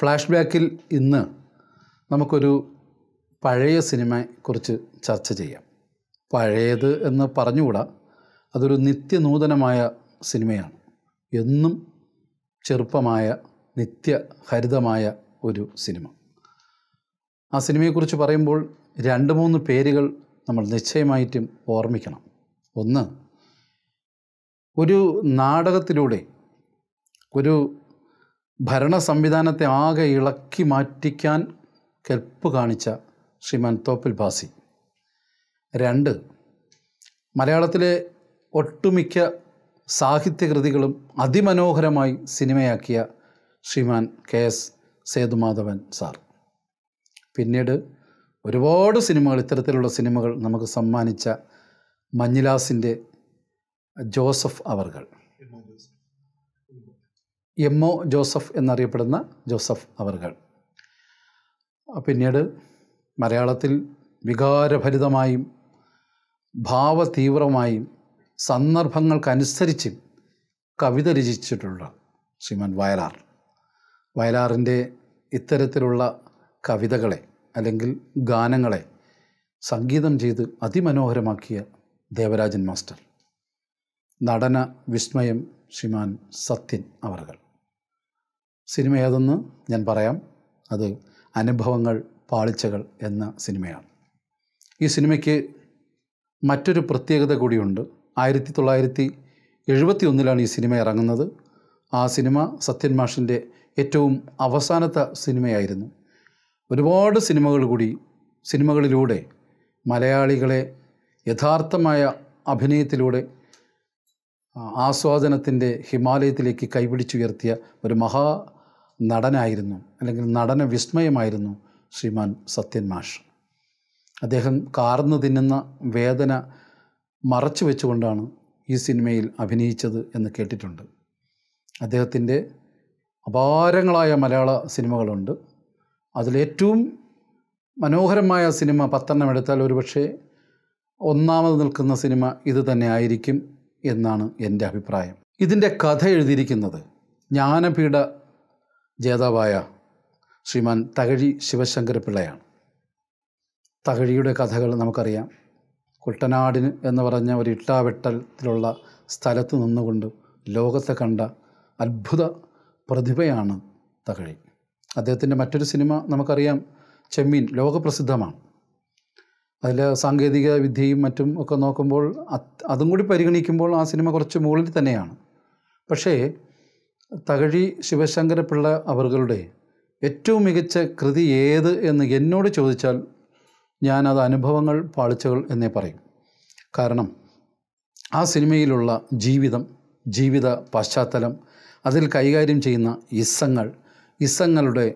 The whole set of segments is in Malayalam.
ഫ്ലാഷ് ബാക്കിൽ ഇന്ന് നമുക്കൊരു പഴയ സിനിമയെക്കുറിച്ച് ചർച്ച ചെയ്യാം പഴയത് എന്ന് പറഞ്ഞുകൂടാ അതൊരു നിത്യനൂതനമായ സിനിമയാണ് എന്നും ചെറുപ്പമായ നിത്യഹരിതമായ ഒരു സിനിമ ആ സിനിമയെക്കുറിച്ച് പറയുമ്പോൾ രണ്ട് മൂന്ന് പേരുകൾ നമ്മൾ നിശ്ചയമായിട്ടും ഓർമ്മിക്കണം ഒന്ന് ഒരു നാടകത്തിലൂടെ ഒരു ഭരണ സംവിധാനത്തെ ആകെ ഇളക്കി മാറ്റിക്കാൻ കെൽപ്പ് കാണിച്ച ശ്രീമാൻ തോപ്പിൽ ഭാസി രണ്ട് മലയാളത്തിലെ ഒട്ടുമിക്ക സാഹിത്യകൃതികളും അതിമനോഹരമായി സിനിമയാക്കിയ Sriman K S Sethumadhavan sir പിന്നീട് ഒരുപാട് സിനിമകൾ ഇത്തരത്തിലുള്ള സിനിമകൾ നമുക്ക് സമ്മാനിച്ച മഞ്ഞിലാസിൻ്റെ ജോസഫ് അവർകൾ എം ഒ ജോസഫ് എന്നറിയപ്പെടുന്ന ജോസഫ് അവർകൾ പിന്നീട് മലയാളത്തിൽ വികാരഭരിതമായും ഭാവതീവ്രമായും സന്ദർഭങ്ങൾക്കനുസരിച്ച് കവിത രചിച്ചിട്ടുള്ള ശ്രീമാൻ വയലാർ വയലാറിൻ്റെ ഇത്തരത്തിലുള്ള കവിതകളെ അല്ലെങ്കിൽ ഗാനങ്ങളെ സംഗീതം ചെയ്ത് അതിമനോഹരമാക്കിയ ദേവരാജൻ മാസ്റ്റർ നടന വിസ്മയം ശ്രീമാൻ സത്യൻ അവർകൾ സിനിമ ഏതെന്ന് ഞാൻ പറയാം അത് അനുഭവങ്ങൾ പാളിച്ചകൾ എന്ന സിനിമയാണ് ഈ സിനിമയ്ക്ക് മറ്റൊരു പ്രത്യേകത കൂടിയുണ്ട് ആയിരത്തി തൊള്ളായിരത്തി എഴുപത്തി ഒന്നിലാണ് ഈ സിനിമ ഇറങ്ങുന്നത് ആ സിനിമ സത്യൻ മാഷിൻ്റെ ഏറ്റവും അവസാനത്തെ സിനിമയായിരുന്നു ഒരുപാട് സിനിമകൾ കൂടി സിനിമകളിലൂടെ മലയാളികളെ യഥാർത്ഥമായ അഭിനയത്തിലൂടെ ആസ്വാദനത്തിൻ്റെ ഹിമാലയത്തിലേക്ക് കൈപിടിച്ചുയർത്തിയ ഒരു മഹാ നടനായിരുന്നു അല്ലെങ്കിൽ നടന വിസ്മയമായിരുന്നു ശ്രീമാൻ സത്യൻ മാഷ് അദ്ദേഹം കാർന്നു തിന്നുന്ന വേദന മറച്ചു വെച്ചുകൊണ്ടാണ് ഈ സിനിമയിൽ അഭിനയിച്ചത് എന്ന് കേട്ടിട്ടുണ്ട് അദ്ദേഹത്തിൻ്റെ അപാരങ്ങളായ മലയാള സിനിമകളുണ്ട് അതിലേറ്റവും മനോഹരമായ സിനിമ പത്തെണ്ണം എടുത്താൽ ഒരുപക്ഷെ ഒന്നാമത് നിൽക്കുന്ന സിനിമ ഇത് തന്നെ ആയിരിക്കും എന്നാണ് എൻ്റെ അഭിപ്രായം ഇതിൻ്റെ കഥ എഴുതിയിരിക്കുന്നത് ജ്ഞാനപീഠ ജേതാവായ ശ്രീമാൻ തകഴി ശിവശങ്കരപിള്ളയാണ് തകഴിയുടെ കഥകൾ നമുക്കറിയാം കുട്ടനാടിന് എന്ന് പറഞ്ഞ ഒരു ഇട്ടാവെട്ടത്തിലുള്ള സ്ഥലത്ത് നിന്നുകൊണ്ട് ലോകത്തെ കണ്ട അത്ഭുത പ്രതിഭയാണ് തകഴി അദ്ദേഹത്തിൻ്റെ മറ്റൊരു സിനിമ നമുക്കറിയാം ചെമ്മീൻ ലോകപ്രസിദ്ധമാണ് അതിൽ സാങ്കേതിക വിദ്യയും മറ്റും ഒക്കെ നോക്കുമ്പോൾ അതും കൂടി പരിഗണിക്കുമ്പോൾ ആ സിനിമ കുറച്ച് മുകളിൽ തന്നെയാണ് പക്ഷേ തകഴി ശിവശങ്കരപിള്ള അവരുടെ ഏറ്റവും മികച്ച കൃതി ഏത് എന്ന് എന്നോട് ചോദിച്ചാൽ ഞാനത് അനുഭവങ്ങൾ പാളിച്ചകൾ എന്നേ പറയും കാരണം ആ സിനിമയിലുള്ള ജീവിതം ജീവിത പശ്ചാത്തലം അതിൽ കൈകാര്യം ചെയ്യുന്ന ഇസങ്ങൾ ഇസങ്ങളുടെ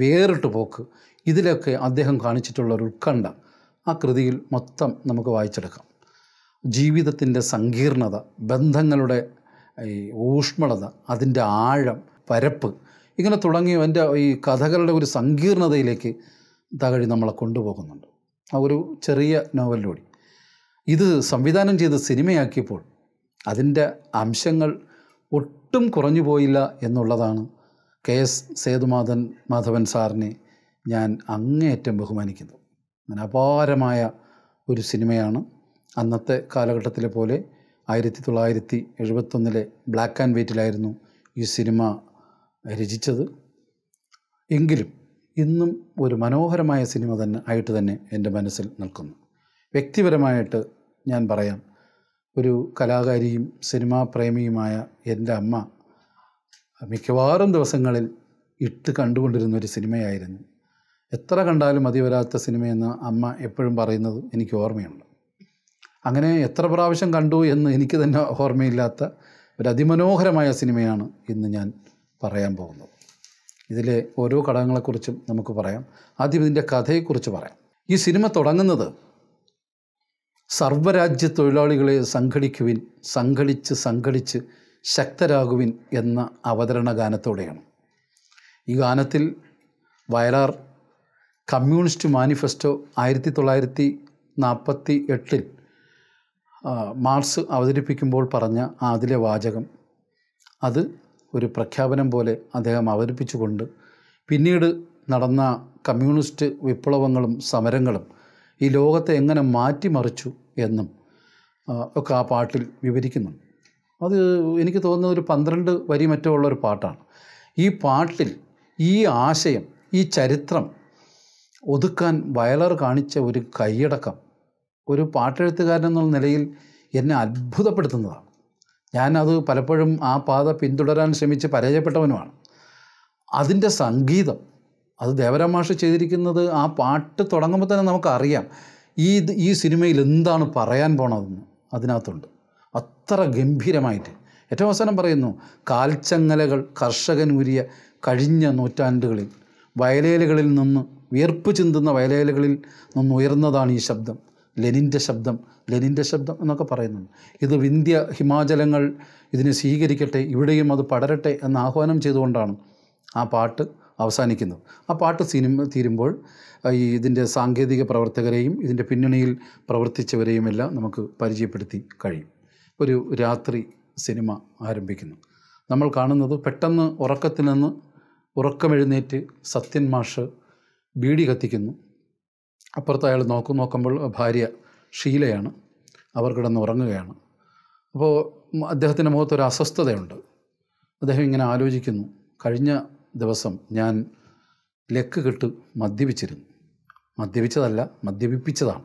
വേറിട്ട് പോക്ക് ഇതിലൊക്കെ അദ്ദേഹം കാണിച്ചിട്ടുള്ള ഒരു ഉത്കണ്ഠ ആ കൃതിയിൽ മൊത്തം നമുക്ക് വായിച്ചെടുക്കാം ജീവിതത്തിൻ്റെ സങ്കീർണത ബന്ധങ്ങളുടെ ഈ ഊഷ്മളത അതിൻ്റെ ആഴം പരപ്പ് ഇങ്ങനെ തുടങ്ങി എൻ്റെ ഈ കഥകളുടെ ഒരു സങ്കീർണതയിലേക്ക് തകഴി നമ്മളെ കൊണ്ടുപോകുന്നുണ്ട് ആ ഒരു ചെറിയ നോവലിലൂടെ ഇത് സംവിധാനം ചെയ്ത് സിനിമയാക്കിയപ്പോൾ അതിൻ്റെ അംശങ്ങൾ ഒട്ടും കുറഞ്ഞു പോയില്ല എന്നുള്ളതാണ് കെ എസ് സേതുമാധൻ മാധവൻ സാറിനെ ഞാൻ അങ്ങേയറ്റം ബഹുമാനിക്കുന്നത് അങ്ങനെ അപാരമായ ഒരു സിനിമയാണ് അന്നത്തെ കാലഘട്ടത്തിലെ പോലെ ആയിരത്തി തൊള്ളായിരത്തി എഴുപത്തൊന്നിലെ ബ്ലാക്ക് ആൻഡ് വൈറ്റിലായിരുന്നു ഈ സിനിമ രചിച്ചത് എങ്കിലും ഇന്നും ഒരു മനോഹരമായ സിനിമ തന്നെ ആയിട്ട് തന്നെ എൻ്റെ മനസ്സിൽ നിൽക്കുന്നു വ്യക്തിപരമായിട്ട് ഞാൻ പറയാം ഒരു കലാകാരിയും സിനിമാ പ്രേമിയുമായ എൻ്റെ അമ്മ മിക്കവാറും ദിവസങ്ങളിൽ ഇട്ട് കണ്ടുകൊണ്ടിരുന്ന ഒരു സിനിമയായിരുന്നു എത്ര കണ്ടാലും മതി വരാത്ത സിനിമയെന്ന് അമ്മ എപ്പോഴും പറയുന്നത് എനിക്ക് ഓർമ്മയുണ്ട് അങ്ങനെ എത്ര പ്രാവശ്യം കണ്ടു എന്ന് എനിക്ക് തന്നെ ഓർമ്മയില്ലാത്ത ഒരു അതിമനോഹരമായ സിനിമയാണ് ഇന്ന് ഞാൻ പറയാൻ പോകുന്നത് ഇതിലെ ഓരോ ഘടകങ്ങളെക്കുറിച്ചും നമുക്ക് പറയാം ആദ്യം ഇതിൻ്റെ കഥയെക്കുറിച്ച് പറയാം ഈ സിനിമ തുടങ്ങുന്നത് സർവരാജ്യ തൊഴിലാളികളെ സംഘടിക്കുവിൻ സംഘടിച്ച് സംഘടിച്ച് ശക്തരാകുവിൻ എന്ന അവതരണ ഗാനത്തോടെയാണ് ഈ ഗാനത്തിൽ വയലാർ കമ്മ്യൂണിസ്റ്റ് മാനിഫെസ്റ്റോ ആയിരത്തി തൊള്ളായിരത്തി നാൽപ്പത്തി എട്ടിൽ മാർക്സ് അവതരിപ്പിക്കുമ്പോൾ പറഞ്ഞ ആദിലെ വാചകം അത് ഒരു പ്രഖ്യാപനം പോലെ അദ്ദേഹം അവതരിപ്പിച്ചുകൊണ്ട് പിന്നീട് നടന്ന കമ്മ്യൂണിസ്റ്റ് വിപ്ലവങ്ങളും സമരങ്ങളും ഈ ലോകത്തെ എങ്ങനെ മാറ്റിമറിച്ചു എന്നും ഒക്കെ ആ പാട്ടിൽ വിവരിക്കുന്നു അത് എനിക്ക് തോന്നുന്ന ഒരു പന്ത്രണ്ട് വരി മറ്റോ ഉള്ള ഒരു പാട്ടാണ് ഈ പാട്ടിൽ ഈ ആശയം ഈ ചരിത്രം ഒതുക്കാൻ വയലർ കാണിച്ച ഒരു കൈയടക്കം ഒരു പാട്ടെഴുത്തുകാരൻ എന്നുള്ള നിലയിൽ എന്നെ അത്ഭുതപ്പെടുത്തുന്നതാണ് ഞാനത് പലപ്പോഴും ആ പാത പിന്തുടരാൻ ശ്രമിച്ച് പരാജയപ്പെട്ടവനുമാണ് അതിൻ്റെ സംഗീതം അത് ദേവരാമാഷ് ചെയ്തിരിക്കുന്നത് ആ പാട്ട് തുടങ്ങുമ്പോൾ തന്നെ നമുക്കറിയാം ഈ ഈ സിനിമയിൽ എന്താണ് പറയാൻ പോണതെന്ന് അതിനകത്തുണ്ട് അത്ര ഗംഭീരമായിട്ട് ഏറ്റവും അവസാനം പറയുന്നു കാൽച്ചങ്ങലകൾ കർഷകനൂരിയ കഴിഞ്ഞ നൂറ്റാണ്ടുകളിൽ വയലേലുകളിൽ നിന്ന് വിയർപ്പ് ചിന്തുന്ന വയലേലുകളിൽ നിന്നുയർന്നതാണ് ഈ ശബ്ദം ലെനിൻ്റെ ശബ്ദം ലെനിൻ്റെ ശബ്ദം എന്നൊക്കെ പറയുന്നുണ്ട് ഇത് വിന്ധ്യ ഹിമാചലങ്ങൾ ഇതിനെ സ്വീകരിക്കട്ടെ ഇവിടെയും അത് പടരട്ടെ എന്ന് ആഹ്വാനം ചെയ്തുകൊണ്ടാണ് ആ പാട്ട് അവസാനിക്കുന്നത് ആ പാട്ട് സിനിമ തീരുമ്പോൾ ഈ ഇതിൻ്റെ സാങ്കേതിക പ്രവർത്തകരെയും ഇതിൻ്റെ പിന്നണിയിൽ പ്രവർത്തിച്ചവരെയും എല്ലാം നമുക്ക് പരിചയപ്പെടുത്തി കഴിയും ഒരു രാത്രി സിനിമ ആരംഭിക്കുന്നു നമ്മൾ കാണുന്നത് പെട്ടെന്ന് ഉറക്കത്തിൽ നിന്ന് ഉറക്കമെഴുന്നേറ്റ് സത്യൻ മാഷ് ബീഡി കത്തിക്കുന്നു അപ്പുറത്ത് അയാൾ നോക്കും നോക്കുമ്പോൾ ഭാര്യ ഷീലയാണ് അവർ കിടന്ന് ഉറങ്ങുകയാണ് അപ്പോൾ അദ്ദേഹത്തിൻ്റെ മുഖത്തൊരു അസ്വസ്ഥതയുണ്ട് അദ്ദേഹം ഇങ്ങനെ ആലോചിക്കുന്നു കഴിഞ്ഞ ദിവസം ഞാൻ ലക്ക് കെട്ട് മദ്യപിച്ചിരുന്നു മദ്യപിച്ചതല്ല മദ്യപിപ്പിച്ചതാണ്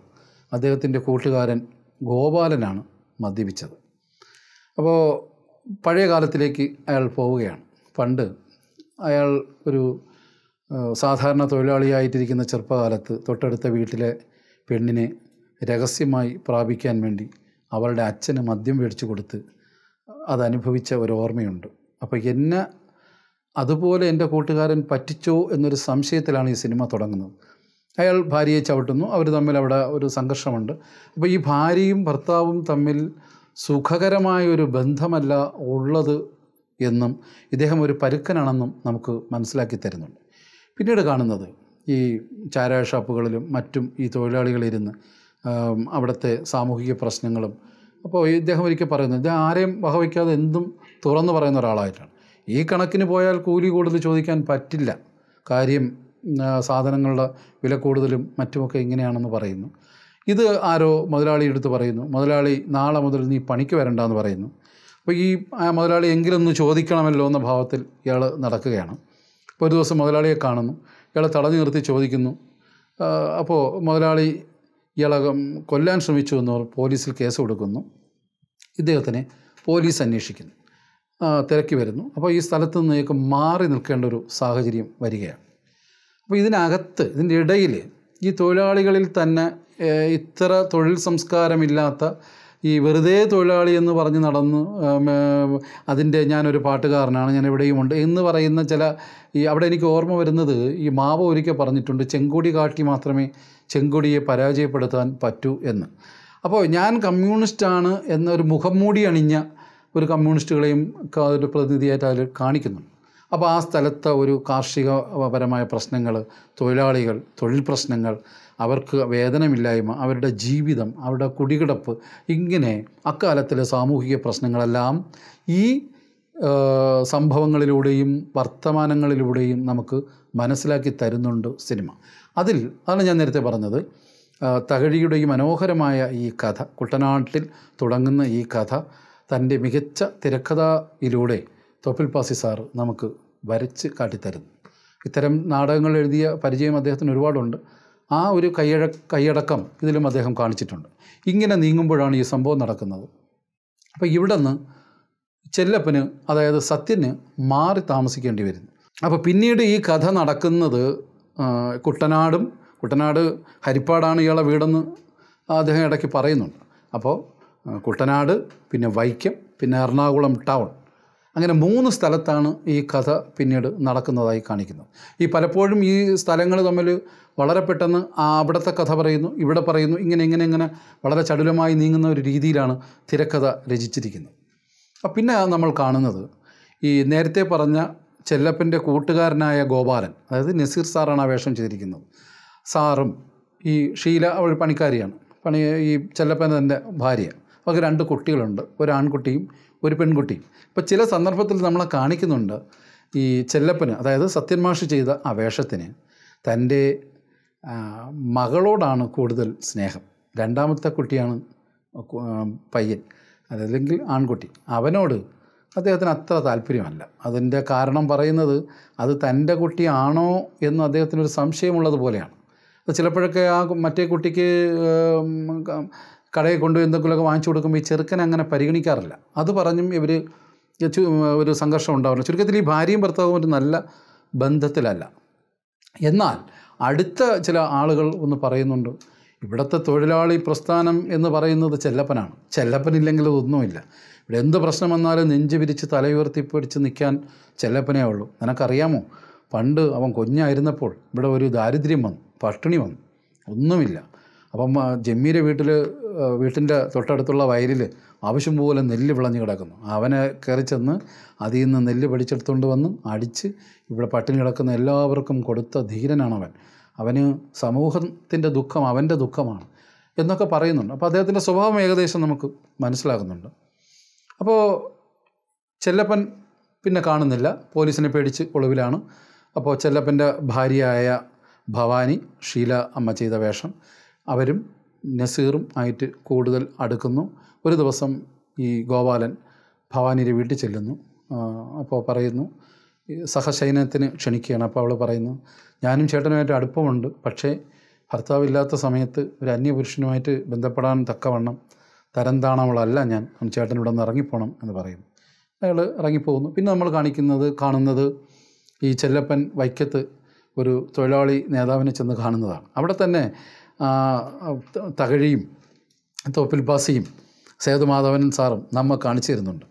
അദ്ദേഹത്തിൻ്റെ കൂട്ടുകാരൻ ഗോപാലനാണ് മദ്യപിച്ചത് അപ്പോൾ പഴയ കാലത്തിലേക്ക് അയാൾ പോവുകയാണ് പണ്ട് അയാൾ ഒരു സാധാരണ തൊഴിലാളിയായിട്ടിരിക്കുന്ന ചെറുപ്പകാലത്ത് തൊട്ടടുത്ത വീട്ടിലെ പെണ്ണിനെ രഹസ്യമായി പ്രാപിക്കാൻ വേണ്ടി അവളുടെ അച്ഛന് മദ്യം മേടിച്ചു കൊടുത്ത് അതനുഭവിച്ച ഒരു ഓർമ്മയുണ്ട് അപ്പോൾ എന്നെ അതുപോലെ എൻ്റെ കൂട്ടുകാരൻ പറ്റിച്ചോ എന്നൊരു സംശയത്തിലാണ് ഈ സിനിമ തുടങ്ങുന്നത് അയാൾ ഭാര്യയെ ചവിട്ടുന്നു അവർ തമ്മിൽ അവിടെ ഒരു സംഘർഷമുണ്ട് അപ്പോൾ ഈ ഭാര്യയും ഭർത്താവും തമ്മിൽ സുഖകരമായ ഒരു ബന്ധമല്ല ഉള്ളത് എന്നും ഇദ്ദേഹം ഒരു പരുക്കനാണെന്നും നമുക്ക് മനസ്സിലാക്കി തരുന്നുണ്ട് പിന്നീട് കാണുന്നത് ഈ ചാരായ ഷാപ്പുകളിലും മറ്റും ഈ തൊഴിലാളികളിരുന്ന് അവിടുത്തെ സാമൂഹിക പ്രശ്നങ്ങളും അപ്പോൾ ഇദ്ദേഹം ഒരിക്കൽ പറയുന്നു ഇദ്ദേഹം ആരെയും വകവയ്ക്കാതെ എന്തും തുറന്നു പറയുന്ന ഒരാളായിട്ടാണ് ഈ കണക്കിന് പോയാൽ കൂലി കൂടുതൽ ചോദിക്കാൻ പറ്റില്ല കാര്യം സാധനങ്ങളുടെ വില കൂടുതലും മറ്റുമൊക്കെ ഇങ്ങനെയാണെന്ന് പറയുന്നു ഇത് ആരോ മുതലാളി എടുത്ത് പറയുന്നു മുതലാളി നാളെ മുതൽ നീ പണിക്ക് വരണ്ടെന്ന് പറയുന്നു അപ്പോൾ ഈ മുതലാളി എങ്കിലൊന്ന് ചോദിക്കണമല്ലോ എന്ന ഭാവത്തിൽ ഇയാൾ നടക്കുകയാണ് ഒരു ദിവസം മുതലാളിയെ കാണുന്നു ഇയാളെ തടഞ്ഞു നിർത്തി ചോദിക്കുന്നു അപ്പോൾ മുതലാളി ഇയാളെ കൊല്ലാൻ ശ്രമിച്ചു എന്നവർ പോലീസിൽ കേസ് കൊടുക്കുന്നു ഇദ്ദേഹത്തിനെ പോലീസ് അന്വേഷിക്കുന്നു തിരക്കി വരുന്നു അപ്പോൾ ഈ സ്ഥലത്ത് നിന്ന് ഇയാൾക്ക് മാറി നിൽക്കേണ്ട ഒരു സാഹചര്യം വരികയാണ് അപ്പോൾ ഇതിനകത്ത് ഇതിൻ്റെ ഇടയിൽ ഈ തൊഴിലാളികളിൽ തന്നെ ഇത്ര തൊഴിൽ സംസ്കാരമില്ലാത്ത ഈ വെറുതെ തൊഴിലാളി എന്ന് പറഞ്ഞ് നടന്ന് അതിൻ്റെ ഞാനൊരു പാട്ടുകാരനാണ് ഞാൻ ഉണ്ട് എന്ന് പറയുന്ന ചില ഈ അവിടെ എനിക്ക് ഓർമ്മ വരുന്നത് ഈ മാവ് ഒരിക്കൽ പറഞ്ഞിട്ടുണ്ട് ചെങ്കൊടി കാട്ടി മാത്രമേ ചെങ്കൊടിയെ പരാജയപ്പെടുത്താൻ പറ്റൂ എന്ന് അപ്പോൾ ഞാൻ കമ്മ്യൂണിസ്റ്റാണ് എന്നൊരു മുഖം മൂടി അണിഞ്ഞ ഒരു കമ്മ്യൂണിസ്റ്റുകളെയും ഒരു പ്രതിനിധിയായിട്ട് അതിൽ കാണിക്കുന്നുണ്ട് അപ്പോൾ ആ സ്ഥലത്തെ ഒരു കാർഷികപരമായ പ്രശ്നങ്ങൾ തൊഴിലാളികൾ തൊഴിൽ പ്രശ്നങ്ങൾ അവർക്ക് വേതനമില്ലായ്മ അവരുടെ ജീവിതം അവരുടെ കുടികിടപ്പ് ഇങ്ങനെ അക്കാലത്തിലെ സാമൂഹിക പ്രശ്നങ്ങളെല്ലാം ഈ സംഭവങ്ങളിലൂടെയും വർത്തമാനങ്ങളിലൂടെയും നമുക്ക് മനസ്സിലാക്കി തരുന്നുണ്ട് സിനിമ അതിൽ അതാണ് ഞാൻ നേരത്തെ പറഞ്ഞത് തകഴിയുടെ ഈ മനോഹരമായ ഈ കഥ കുട്ടനാട്ടിൽ തുടങ്ങുന്ന ഈ കഥ തൻ്റെ മികച്ച തിരക്കഥയിലൂടെ തൊപ്പിൽ പാസി സാർ നമുക്ക് വരച്ച് കാട്ടിത്തരുന്നു ഇത്തരം നാടകങ്ങൾ എഴുതിയ പരിചയം അദ്ദേഹത്തിന് ഒരുപാടുണ്ട് ആ ഒരു കൈയട കൈയടക്കം ഇതിലും അദ്ദേഹം കാണിച്ചിട്ടുണ്ട് ഇങ്ങനെ നീങ്ങുമ്പോഴാണ് ഈ സംഭവം നടക്കുന്നത് അപ്പോൾ ഇവിടെ നിന്ന് ചെല്ലപ്പന് അതായത് സത്യന് മാറി താമസിക്കേണ്ടി വരുന്നു അപ്പോൾ പിന്നീട് ഈ കഥ നടക്കുന്നത് കുട്ടനാടും കുട്ടനാട് ഹരിപ്പാടാണ് ഇയാളെ വീടെന്ന് അദ്ദേഹം ഇടയ്ക്ക് പറയുന്നുണ്ട് അപ്പോൾ കുട്ടനാട് പിന്നെ വൈക്കം പിന്നെ എറണാകുളം ടൗൺ അങ്ങനെ മൂന്ന് സ്ഥലത്താണ് ഈ കഥ പിന്നീട് നടക്കുന്നതായി കാണിക്കുന്നത് ഈ പലപ്പോഴും ഈ സ്ഥലങ്ങൾ തമ്മിൽ വളരെ പെട്ടെന്ന് ആ അവിടുത്തെ കഥ പറയുന്നു ഇവിടെ പറയുന്നു ഇങ്ങനെ ഇങ്ങനെ ഇങ്ങനെ വളരെ ചടുലമായി നീങ്ങുന്ന ഒരു രീതിയിലാണ് തിരക്കഥ രചിച്ചിരിക്കുന്നത് പിന്നെ നമ്മൾ കാണുന്നത് ഈ നേരത്തെ പറഞ്ഞ ചെല്ലപ്പൻ്റെ കൂട്ടുകാരനായ ഗോപാലൻ അതായത് നസീർ സാറാണ് ആ വേഷം ചെയ്തിരിക്കുന്നത് സാറും ഈ ഷീല അവൾ പണിക്കാരിയാണ് പണി ഈ ചെല്ലപ്പൻ തൻ്റെ ഭാര്യ അവർക്ക് രണ്ട് കുട്ടികളുണ്ട് ഒരു ആൺകുട്ടിയും ഒരു പെൺകുട്ടി ഇപ്പോൾ ചില സന്ദർഭത്തിൽ നമ്മളെ കാണിക്കുന്നുണ്ട് ഈ ചെല്ലപ്പന് അതായത് സത്യന്മാഷ് ചെയ്ത ആ വേഷത്തിന് തൻ്റെ മകളോടാണ് കൂടുതൽ സ്നേഹം രണ്ടാമത്തെ കുട്ടിയാണ് പയ്യൻ അതല്ലെങ്കിൽ ആൺകുട്ടി അവനോട് അദ്ദേഹത്തിന് അത്ര താല്പര്യമല്ല അതിൻ്റെ കാരണം പറയുന്നത് അത് തൻ്റെ കുട്ടിയാണോ എന്ന് അദ്ദേഹത്തിനൊരു സംശയമുള്ളത് പോലെയാണ് ചിലപ്പോഴൊക്കെ ആ മറ്റേ കുട്ടിക്ക് കടയിൽ കൊണ്ടു എന്തെങ്കിലുമൊക്കെ വാങ്ങിച്ചു കൊടുക്കുമ്പോൾ ഈ ചെറുക്കനെ അങ്ങനെ പരിഗണിക്കാറില്ല അത് പറഞ്ഞും ഇവർ ഒരു സംഘർഷം ഉണ്ടാവില്ല ചുരുക്കത്തിൽ ഈ ഭാര്യയും ഭർത്താവും ഒരു നല്ല ബന്ധത്തിലല്ല എന്നാൽ അടുത്ത ചില ആളുകൾ ഒന്ന് പറയുന്നുണ്ട് ഇവിടുത്തെ തൊഴിലാളി പ്രസ്ഥാനം എന്ന് പറയുന്നത് ചെല്ലപ്പനാണ് ചെല്ലപ്പനില്ലെങ്കിൽ ഒന്നുമില്ല ഇവിടെ എന്ത് പ്രശ്നം വന്നാലും നെഞ്ചു വിരിച്ച് തലയുയർത്തി പിടിച്ച് നിൽക്കാൻ ചെല്ലപ്പനേ ഉള്ളൂ നിനക്കറിയാമോ പണ്ട് അവൻ കൊഞ്ഞായിരുന്നപ്പോൾ ഇവിടെ ഒരു ദാരിദ്ര്യം വന്നു പട്ടിണി വന്നു ഒന്നുമില്ല അപ്പം ജമ്മീരെ വീട്ടിൽ വീട്ടിൻ്റെ തൊട്ടടുത്തുള്ള വയലിൽ ആവശ്യം പോലെ നെല്ല് വിളഞ്ഞു കിടക്കുന്നു അവനെ കയറി ചെന്ന് അതിൽ നിന്ന് നെല്ല് പിടിച്ചെടുത്തുകൊണ്ട് വന്ന് അടിച്ച് ഇവിടെ പട്ടിണി കിടക്കുന്ന എല്ലാവർക്കും കൊടുത്ത ധീരനാണ് അവൻ അവന് സമൂഹത്തിൻ്റെ ദുഃഖം അവൻ്റെ ദുഃഖമാണ് എന്നൊക്കെ പറയുന്നുണ്ട് അപ്പോൾ അദ്ദേഹത്തിൻ്റെ സ്വഭാവം ഏകദേശം നമുക്ക് മനസ്സിലാകുന്നുണ്ട് അപ്പോൾ ചെല്ലപ്പൻ പിന്നെ കാണുന്നില്ല പോലീസിനെ പേടിച്ച് ഒളിവിലാണ് അപ്പോൾ ചെല്ലപ്പൻ്റെ ഭാര്യയായ ഭവാനി ഷീല അമ്മ ചെയ്ത വേഷം അവരും നസീറും ആയിട്ട് കൂടുതൽ അടുക്കുന്നു ഒരു ദിവസം ഈ ഗോപാലൻ ഭവാനിയുടെ വീട്ടിൽ ചെല്ലുന്നു അപ്പോൾ പറയുന്നു സഹശൈനത്തിന് ക്ഷണിക്കുകയാണ് അപ്പോൾ അവൾ പറയുന്നു ഞാനും ചേട്ടനുമായിട്ട് അടുപ്പമുണ്ട് പക്ഷേ ഭർത്താവില്ലാത്ത സമയത്ത് ഒരു അന്യപുരുഷനുമായിട്ട് ബന്ധപ്പെടാൻ തക്കവണ്ണം തരം താണവളല്ല ഞാൻ ചേട്ടൻ ഇവിടെ നിന്ന് ഇറങ്ങിപ്പോണം എന്ന് പറയും അയാൾ ഇറങ്ങിപ്പോകുന്നു പിന്നെ നമ്മൾ കാണിക്കുന്നത് കാണുന്നത് ഈ ചെല്ലപ്പൻ വൈക്കത്ത് ഒരു തൊഴിലാളി നേതാവിനെ ചെന്ന് കാണുന്നതാണ് അവിടെ തന്നെ തകഴിയും തോപ്പിൽ ബാസിയും സേതുമാധവൻ സാറും നമ്മെ കാണിച്ചു തരുന്നുണ്ട്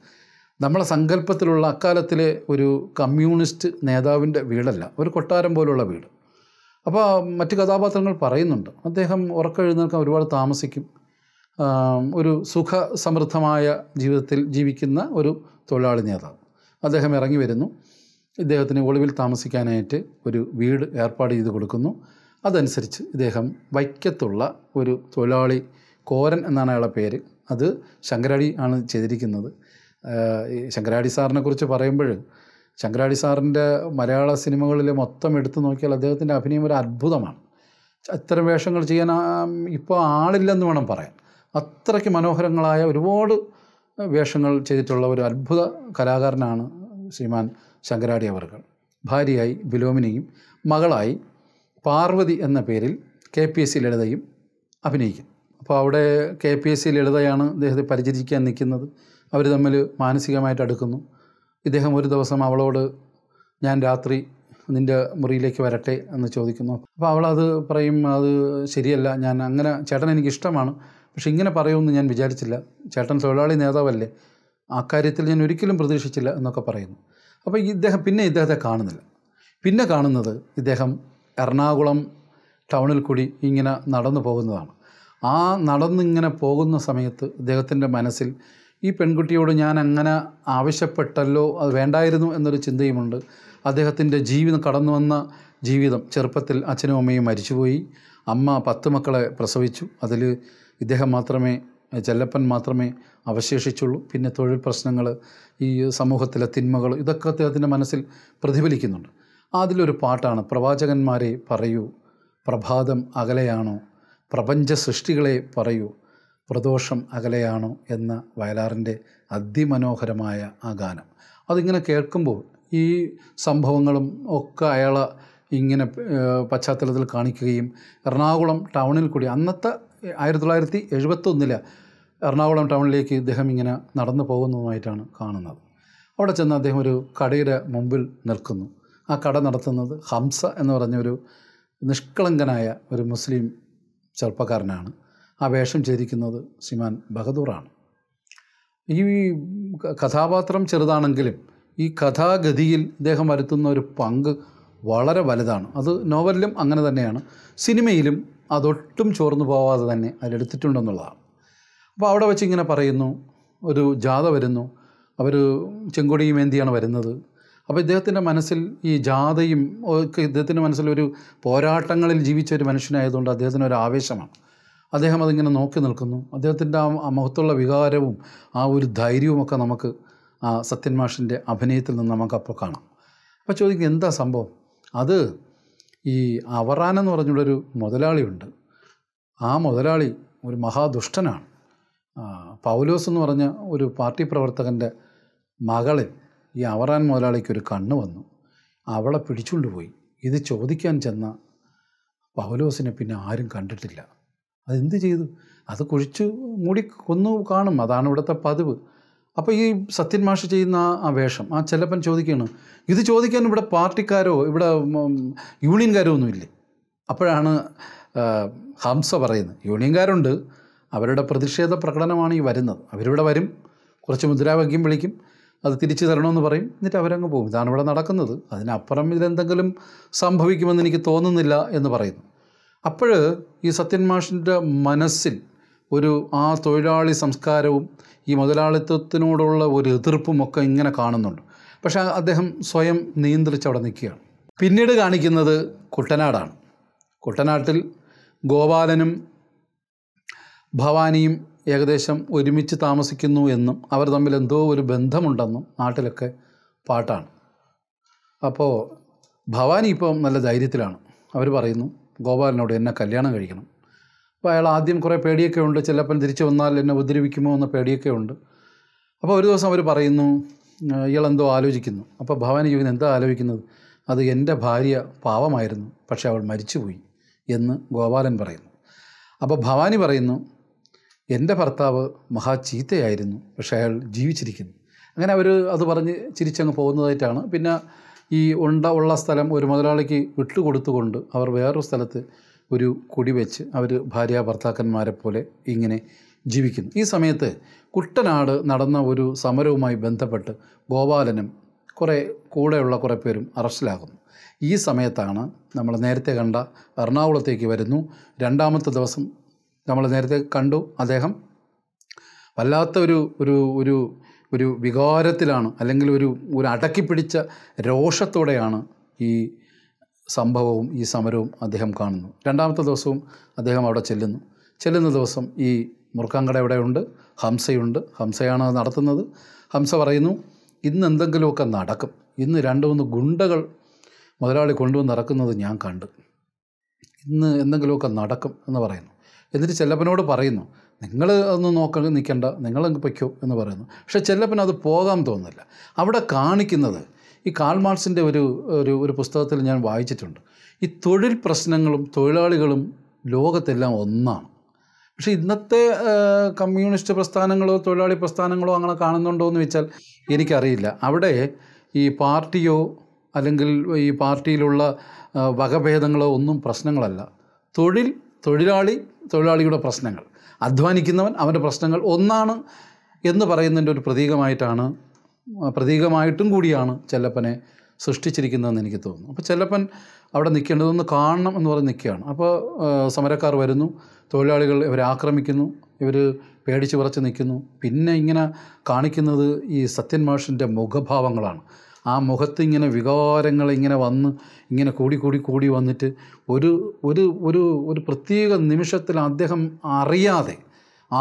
നമ്മളെ സങ്കല്പത്തിലുള്ള അക്കാലത്തിലെ ഒരു കമ്മ്യൂണിസ്റ്റ് നേതാവിൻ്റെ വീടല്ല ഒരു കൊട്ടാരം പോലുള്ള വീട് അപ്പോൾ മറ്റ് കഥാപാത്രങ്ങൾ പറയുന്നുണ്ട് അദ്ദേഹം ഉറക്കെഴുന്നേൽക്കാൻ ഒരുപാട് താമസിക്കും ഒരു സുഖ സമൃദ്ധമായ ജീവിതത്തിൽ ജീവിക്കുന്ന ഒരു തൊഴിലാളി നേതാവ് അദ്ദേഹം ഇറങ്ങി വരുന്നു ഇദ്ദേഹത്തിന് ഒളിവിൽ താമസിക്കാനായിട്ട് ഒരു വീട് ഏർപ്പാട് ചെയ്ത് കൊടുക്കുന്നു അതനുസരിച്ച് ഇദ്ദേഹം വൈക്കത്തുള്ള ഒരു തൊഴിലാളി കോരൻ എന്നാണ് അയാളെ പേര് അത് ശങ്കരാടി ആണ് ചെയ്തിരിക്കുന്നത് ശങ്കരാടി സാറിനെ കുറിച്ച് പറയുമ്പോൾ ശങ്കരാടി സാറിൻ്റെ മലയാള സിനിമകളിൽ മൊത്തം എടുത്തു നോക്കിയാൽ അദ്ദേഹത്തിൻ്റെ അഭിനയം ഒരു അത്ഭുതമാണ് അത്തരം വേഷങ്ങൾ ചെയ്യാൻ ഇപ്പോൾ ആളില്ലെന്ന് വേണം പറയാൻ അത്രയ്ക്ക് മനോഹരങ്ങളായ ഒരുപാട് വേഷങ്ങൾ ചെയ്തിട്ടുള്ള ഒരു അത്ഭുത കലാകാരനാണ് ശ്രീമാൻ ശങ്കരാടി അവർകൾ ഭാര്യയായി ബിലോമിനിയും മകളായി പാർവതി എന്ന പേരിൽ കെ പി എസ് സി ലളിതയും അഭിനയിക്കും അപ്പോൾ അവിടെ കെ പി എസ് സി ലളിതയാണ് അദ്ദേഹത്തെ പരിചരിക്കാൻ നിൽക്കുന്നത് അവർ തമ്മിൽ മാനസികമായിട്ട് അടുക്കുന്നു ഇദ്ദേഹം ഒരു ദിവസം അവളോട് ഞാൻ രാത്രി നിൻ്റെ മുറിയിലേക്ക് വരട്ടെ എന്ന് ചോദിക്കുന്നു അപ്പോൾ അവളത് പറയും അത് ശരിയല്ല ഞാൻ അങ്ങനെ ചേട്ടൻ എനിക്കിഷ്ടമാണ് പക്ഷെ ഇങ്ങനെ പറയുമെന്ന് ഞാൻ വിചാരിച്ചില്ല ചേട്ടൻ തൊഴിലാളി നേതാവല്ലേ കാര്യത്തിൽ ഞാൻ ഒരിക്കലും പ്രതീക്ഷിച്ചില്ല എന്നൊക്കെ പറയുന്നു അപ്പോൾ ഇദ്ദേഹം പിന്നെ ഇദ്ദേഹത്തെ കാണുന്നില്ല പിന്നെ കാണുന്നത് ഇദ്ദേഹം എറണാകുളം ടൗണിൽ കൂടി ഇങ്ങനെ നടന്നു പോകുന്നതാണ് ആ നടന്നിങ്ങനെ പോകുന്ന സമയത്ത് അദ്ദേഹത്തിൻ്റെ മനസ്സിൽ ഈ പെൺകുട്ടിയോട് ഞാൻ അങ്ങനെ ആവശ്യപ്പെട്ടല്ലോ അത് വേണ്ടായിരുന്നു എന്നൊരു ചിന്തയുമുണ്ട് അദ്ദേഹത്തിൻ്റെ ജീവിതം കടന്നു വന്ന ജീവിതം ചെറുപ്പത്തിൽ അച്ഛനും അമ്മയും മരിച്ചുപോയി അമ്മ പത്ത് മക്കളെ പ്രസവിച്ചു അതിൽ ഇദ്ദേഹം മാത്രമേ ചെല്ലപ്പൻ മാത്രമേ അവശേഷിച്ചുള്ളൂ പിന്നെ തൊഴിൽ പ്രശ്നങ്ങൾ ഈ സമൂഹത്തിലെ തിന്മകൾ ഇതൊക്കെ അദ്ദേഹത്തിൻ്റെ മനസ്സിൽ പ്രതിഫലിക്കുന്നുണ്ട് അതിലൊരു പാട്ടാണ് പ്രവാചകന്മാരെ പറയൂ പ്രഭാതം അകലെയാണോ പ്രപഞ്ച സൃഷ്ടികളെ പറയൂ പ്രദോഷം അകലെയാണോ എന്ന വയലാറിൻ്റെ അതിമനോഹരമായ ആ ഗാനം അതിങ്ങനെ കേൾക്കുമ്പോൾ ഈ സംഭവങ്ങളും ഒക്കെ അയാളെ ഇങ്ങനെ പശ്ചാത്തലത്തിൽ കാണിക്കുകയും എറണാകുളം ടൗണിൽ കൂടി അന്നത്തെ ആയിരത്തി തൊള്ളായിരത്തി എഴുപത്തൊന്നില് എറണാകുളം ടൗണിലേക്ക് ഇദ്ദേഹം ഇങ്ങനെ നടന്നു പോകുന്നതുമായിട്ടാണ് കാണുന്നത് അവിടെ ചെന്ന് അദ്ദേഹം ഒരു കടയുടെ മുമ്പിൽ നിൽക്കുന്നു ആ കട നടത്തുന്നത് ഹംസ എന്ന് പറഞ്ഞൊരു നിഷ്കളങ്കനായ ഒരു മുസ്ലിം ചെറുപ്പക്കാരനാണ് ആ വേഷം ചെയ്തിരിക്കുന്നത് സിമാൻ ബഹദൂറാണ് ഈ കഥാപാത്രം ചെറുതാണെങ്കിലും ഈ കഥാഗതിയിൽ ഇദ്ദേഹം വരുത്തുന്ന ഒരു പങ്ക് വളരെ വലുതാണ് അത് നോവലിലും അങ്ങനെ തന്നെയാണ് സിനിമയിലും അതൊട്ടും ചോർന്നു പോവാതെ തന്നെ അതിലെടുത്തിട്ടുണ്ടെന്നുള്ളതാണ് അപ്പോൾ അവിടെ വെച്ച് ഇങ്ങനെ പറയുന്നു ഒരു ജാഥ വരുന്നു അവർ ചെങ്കൊടിയും ഏന്തിയാണ് വരുന്നത് അപ്പോൾ ഇദ്ദേഹത്തിൻ്റെ മനസ്സിൽ ഈ ജാഥയും ഒക്കെ ഇദ്ദേഹത്തിൻ്റെ മനസ്സിൽ ഒരു പോരാട്ടങ്ങളിൽ ജീവിച്ച ഒരു മനുഷ്യനായതുകൊണ്ട് അദ്ദേഹത്തിന് ഒരു ആവേശമാണ് അദ്ദേഹം അതിങ്ങനെ നോക്കി നിൽക്കുന്നു അദ്ദേഹത്തിൻ്റെ ആ മഹത്തുള്ള വികാരവും ആ ഒരു ധൈര്യവും ഒക്കെ നമുക്ക് ആ സത്യന്മാഷിൻ്റെ അഭിനയത്തിൽ നിന്ന് നമുക്കപ്പോൾ കാണാം അപ്പോൾ ചോദിക്കും എന്താ സംഭവം അത് ഈ അവറാനെന്ന് പറഞ്ഞുള്ളൊരു മുതലാളിയുണ്ട് ആ മുതലാളി ഒരു മഹാദുഷ്ടനാണ് പൗലോസ് എന്ന് പറഞ്ഞ ഒരു പാർട്ടി പ്രവർത്തകൻ്റെ മകളെ ഈ അവറാൻ മുതലാളിക്ക് ഒരു കണ്ണ് വന്നു അവളെ പിടിച്ചുകൊണ്ടുപോയി ഇത് ചോദിക്കാൻ ചെന്ന പൗലോസിനെ പിന്നെ ആരും കണ്ടിട്ടില്ല അതെന്ത് ചെയ്തു അത് കുഴിച്ച് മൂടി കൊന്നു കാണും അതാണ് ഇവിടുത്തെ പതിവ് അപ്പോൾ ഈ സത്യൻ മാഷ് ചെയ്യുന്ന ആ വേഷം ആ ചെല്ലപ്പൻ ചോദിക്കുകയാണ് ഇത് ചോദിക്കാൻ ഇവിടെ പാർട്ടിക്കാരോ ഇവിടെ യൂണിയൻകാരോ ഒന്നുമില്ലേ അപ്പോഴാണ് ഹംസ പറയുന്നത് യൂണിയൻകാരുണ്ട് അവരുടെ പ്രതിഷേധ പ്രകടനമാണ് ഈ വരുന്നത് അവരിവിടെ വരും കുറച്ച് മുദ്രാവാക്യം വിളിക്കും അത് തിരിച്ചു തരണമെന്ന് പറയും എന്നിട്ട് അവരങ്ങ് പോകും ഇതാണ് ഇവിടെ നടക്കുന്നത് അതിനപ്പുറം ഇതിലെന്തെങ്കിലും സംഭവിക്കുമെന്ന് എനിക്ക് തോന്നുന്നില്ല എന്ന് പറയുന്നു അപ്പോൾ ഈ സത്യൻ മാഷിൻ്റെ മനസ്സിൽ ഒരു ആ തൊഴിലാളി സംസ്കാരവും ഈ മുതലാളിത്വത്തിനോടുള്ള ഒരു എതിർപ്പും ഒക്കെ ഇങ്ങനെ കാണുന്നുണ്ട് പക്ഷേ അദ്ദേഹം സ്വയം നിയന്ത്രിച്ച് അവിടെ നിൽക്കുകയാണ് പിന്നീട് കാണിക്കുന്നത് കുട്ടനാടാണ് കുട്ടനാട്ടിൽ ഗോപാലനും ഭവാനിയും ഏകദേശം ഒരുമിച്ച് താമസിക്കുന്നു എന്നും അവർ തമ്മിൽ എന്തോ ഒരു ബന്ധമുണ്ടെന്നും നാട്ടിലൊക്കെ പാട്ടാണ് അപ്പോൾ ഭവാനി ഇപ്പം നല്ല ധൈര്യത്തിലാണ് അവർ പറയുന്നു ഗോപാലനോട് എന്നെ കല്യാണം കഴിക്കണം അപ്പോൾ അയാൾ ആദ്യം കുറേ പേടിയൊക്കെ ഉണ്ട് ചിലപ്പോൾ തിരിച്ചു വന്നാൽ എന്നെ ഉപദ്രവിക്കുമോ എന്ന പേടിയൊക്കെ ഉണ്ട് അപ്പോൾ ഒരു ദിവസം അവർ പറയുന്നു ഇയാളെന്തോ ആലോചിക്കുന്നു അപ്പോൾ ഭവാനി ചോദിക്കുന്നു എന്താ ആലോചിക്കുന്നത് അത് എൻ്റെ ഭാര്യ പാവമായിരുന്നു പക്ഷേ അവൾ മരിച്ചുപോയി എന്ന് ഗോപാലൻ പറയുന്നു അപ്പോൾ ഭവാനി പറയുന്നു എൻ്റെ ഭർത്താവ് മഹാ ചീത്തയായിരുന്നു അയാൾ ജീവിച്ചിരിക്കുന്നു അങ്ങനെ അവർ അത് പറഞ്ഞ് ചിരിച്ചങ്ങ് പോകുന്നതായിട്ടാണ് പിന്നെ ഈ ഉണ്ട ഉള്ള സ്ഥലം ഒരു മുതലാളിക്ക് വിട്ടുകൊടുത്തുകൊണ്ട് അവർ വേറൊരു സ്ഥലത്ത് ഒരു കുടി വെച്ച് അവർ ഭാര്യ ഭർത്താക്കന്മാരെ പോലെ ഇങ്ങനെ ജീവിക്കുന്നു ഈ സമയത്ത് കുട്ടനാട് നടന്ന ഒരു സമരവുമായി ബന്ധപ്പെട്ട് ഗോപാലനും കുറേ കൂടെയുള്ള കുറേ പേരും അറസ്റ്റിലാകുന്നു ഈ സമയത്താണ് നമ്മൾ നേരത്തെ കണ്ട എറണാകുളത്തേക്ക് വരുന്നു രണ്ടാമത്തെ ദിവസം നമ്മൾ നേരത്തെ കണ്ടു അദ്ദേഹം വല്ലാത്ത ഒരു ഒരു ഒരു ഒരു വികാരത്തിലാണ് അല്ലെങ്കിൽ ഒരു ഒരു അടക്കിപ്പിടിച്ച രോഷത്തോടെയാണ് ഈ സംഭവവും ഈ സമരവും അദ്ദേഹം കാണുന്നു രണ്ടാമത്തെ ദിവസവും അദ്ദേഹം അവിടെ ചെല്ലുന്നു ചെല്ലുന്ന ദിവസം ഈ മുറുക്കാങ്കട ഉണ്ട് ഹംസയുണ്ട് ഹംസയാണ് നടത്തുന്നത് ഹംസ പറയുന്നു ഇന്ന് എന്തെങ്കിലുമൊക്കെ നടക്കും ഇന്ന് രണ്ട് മൂന്ന് ഗുണ്ടകൾ മുതലാളി കൊണ്ടുവന്ന് നടക്കുന്നത് ഞാൻ കണ്ട് ഇന്ന് എന്തെങ്കിലുമൊക്കെ നടക്കും എന്ന് പറയുന്നു എന്നിട്ട് ചെല്ലപ്പനോട് പറയുന്നു നിങ്ങൾ ഒന്ന് നോക്ക നിൽക്കണ്ട നിങ്ങളങ്ങ് പൊയ്ക്കോ എന്ന് പറയുന്നു പക്ഷേ ചെല്ലപ്പൻ അത് പോകാൻ തോന്നുന്നില്ല അവിടെ കാണിക്കുന്നത് ഈ കാൾമാർസിൻ്റെ ഒരു ഒരു ഒരു പുസ്തകത്തിൽ ഞാൻ വായിച്ചിട്ടുണ്ട് ഈ തൊഴിൽ പ്രശ്നങ്ങളും തൊഴിലാളികളും ലോകത്തെല്ലാം ഒന്നാണ് പക്ഷേ ഇന്നത്തെ കമ്മ്യൂണിസ്റ്റ് പ്രസ്ഥാനങ്ങളോ തൊഴിലാളി പ്രസ്ഥാനങ്ങളോ അങ്ങനെ കാണുന്നുണ്ടോ എന്ന് വെച്ചാൽ എനിക്കറിയില്ല അവിടെ ഈ പാർട്ടിയോ അല്ലെങ്കിൽ ഈ പാർട്ടിയിലുള്ള വകഭേദങ്ങളോ ഒന്നും പ്രശ്നങ്ങളല്ല തൊഴിൽ തൊഴിലാളി തൊഴിലാളിയുടെ പ്രശ്നങ്ങൾ അധ്വാനിക്കുന്നവൻ അവൻ്റെ പ്രശ്നങ്ങൾ ഒന്നാണ് എന്ന് പറയുന്നതിൻ്റെ ഒരു പ്രതീകമായിട്ടാണ് പ്രതീകമായിട്ടും കൂടിയാണ് ചെല്ലപ്പനെ സൃഷ്ടിച്ചിരിക്കുന്നതെന്ന് എനിക്ക് തോന്നുന്നു അപ്പോൾ ചെല്ലപ്പൻ അവിടെ നിൽക്കേണ്ടതൊന്ന് കാണണം എന്ന് പറഞ്ഞ് നിൽക്കുകയാണ് അപ്പോൾ സമരക്കാർ വരുന്നു തൊഴിലാളികൾ ഇവരെ ആക്രമിക്കുന്നു ഇവർ പേടിച്ച് പറച്ച് നിൽക്കുന്നു പിന്നെ ഇങ്ങനെ കാണിക്കുന്നത് ഈ സത്യൻ മാഷിൻ്റെ മുഖഭാവങ്ങളാണ് ആ മുഖത്ത് ഇങ്ങനെ വികാരങ്ങൾ ഇങ്ങനെ വന്ന് ഇങ്ങനെ കൂടി കൂടി കൂടി വന്നിട്ട് ഒരു ഒരു ഒരു ഒരു പ്രത്യേക നിമിഷത്തിൽ അദ്ദേഹം അറിയാതെ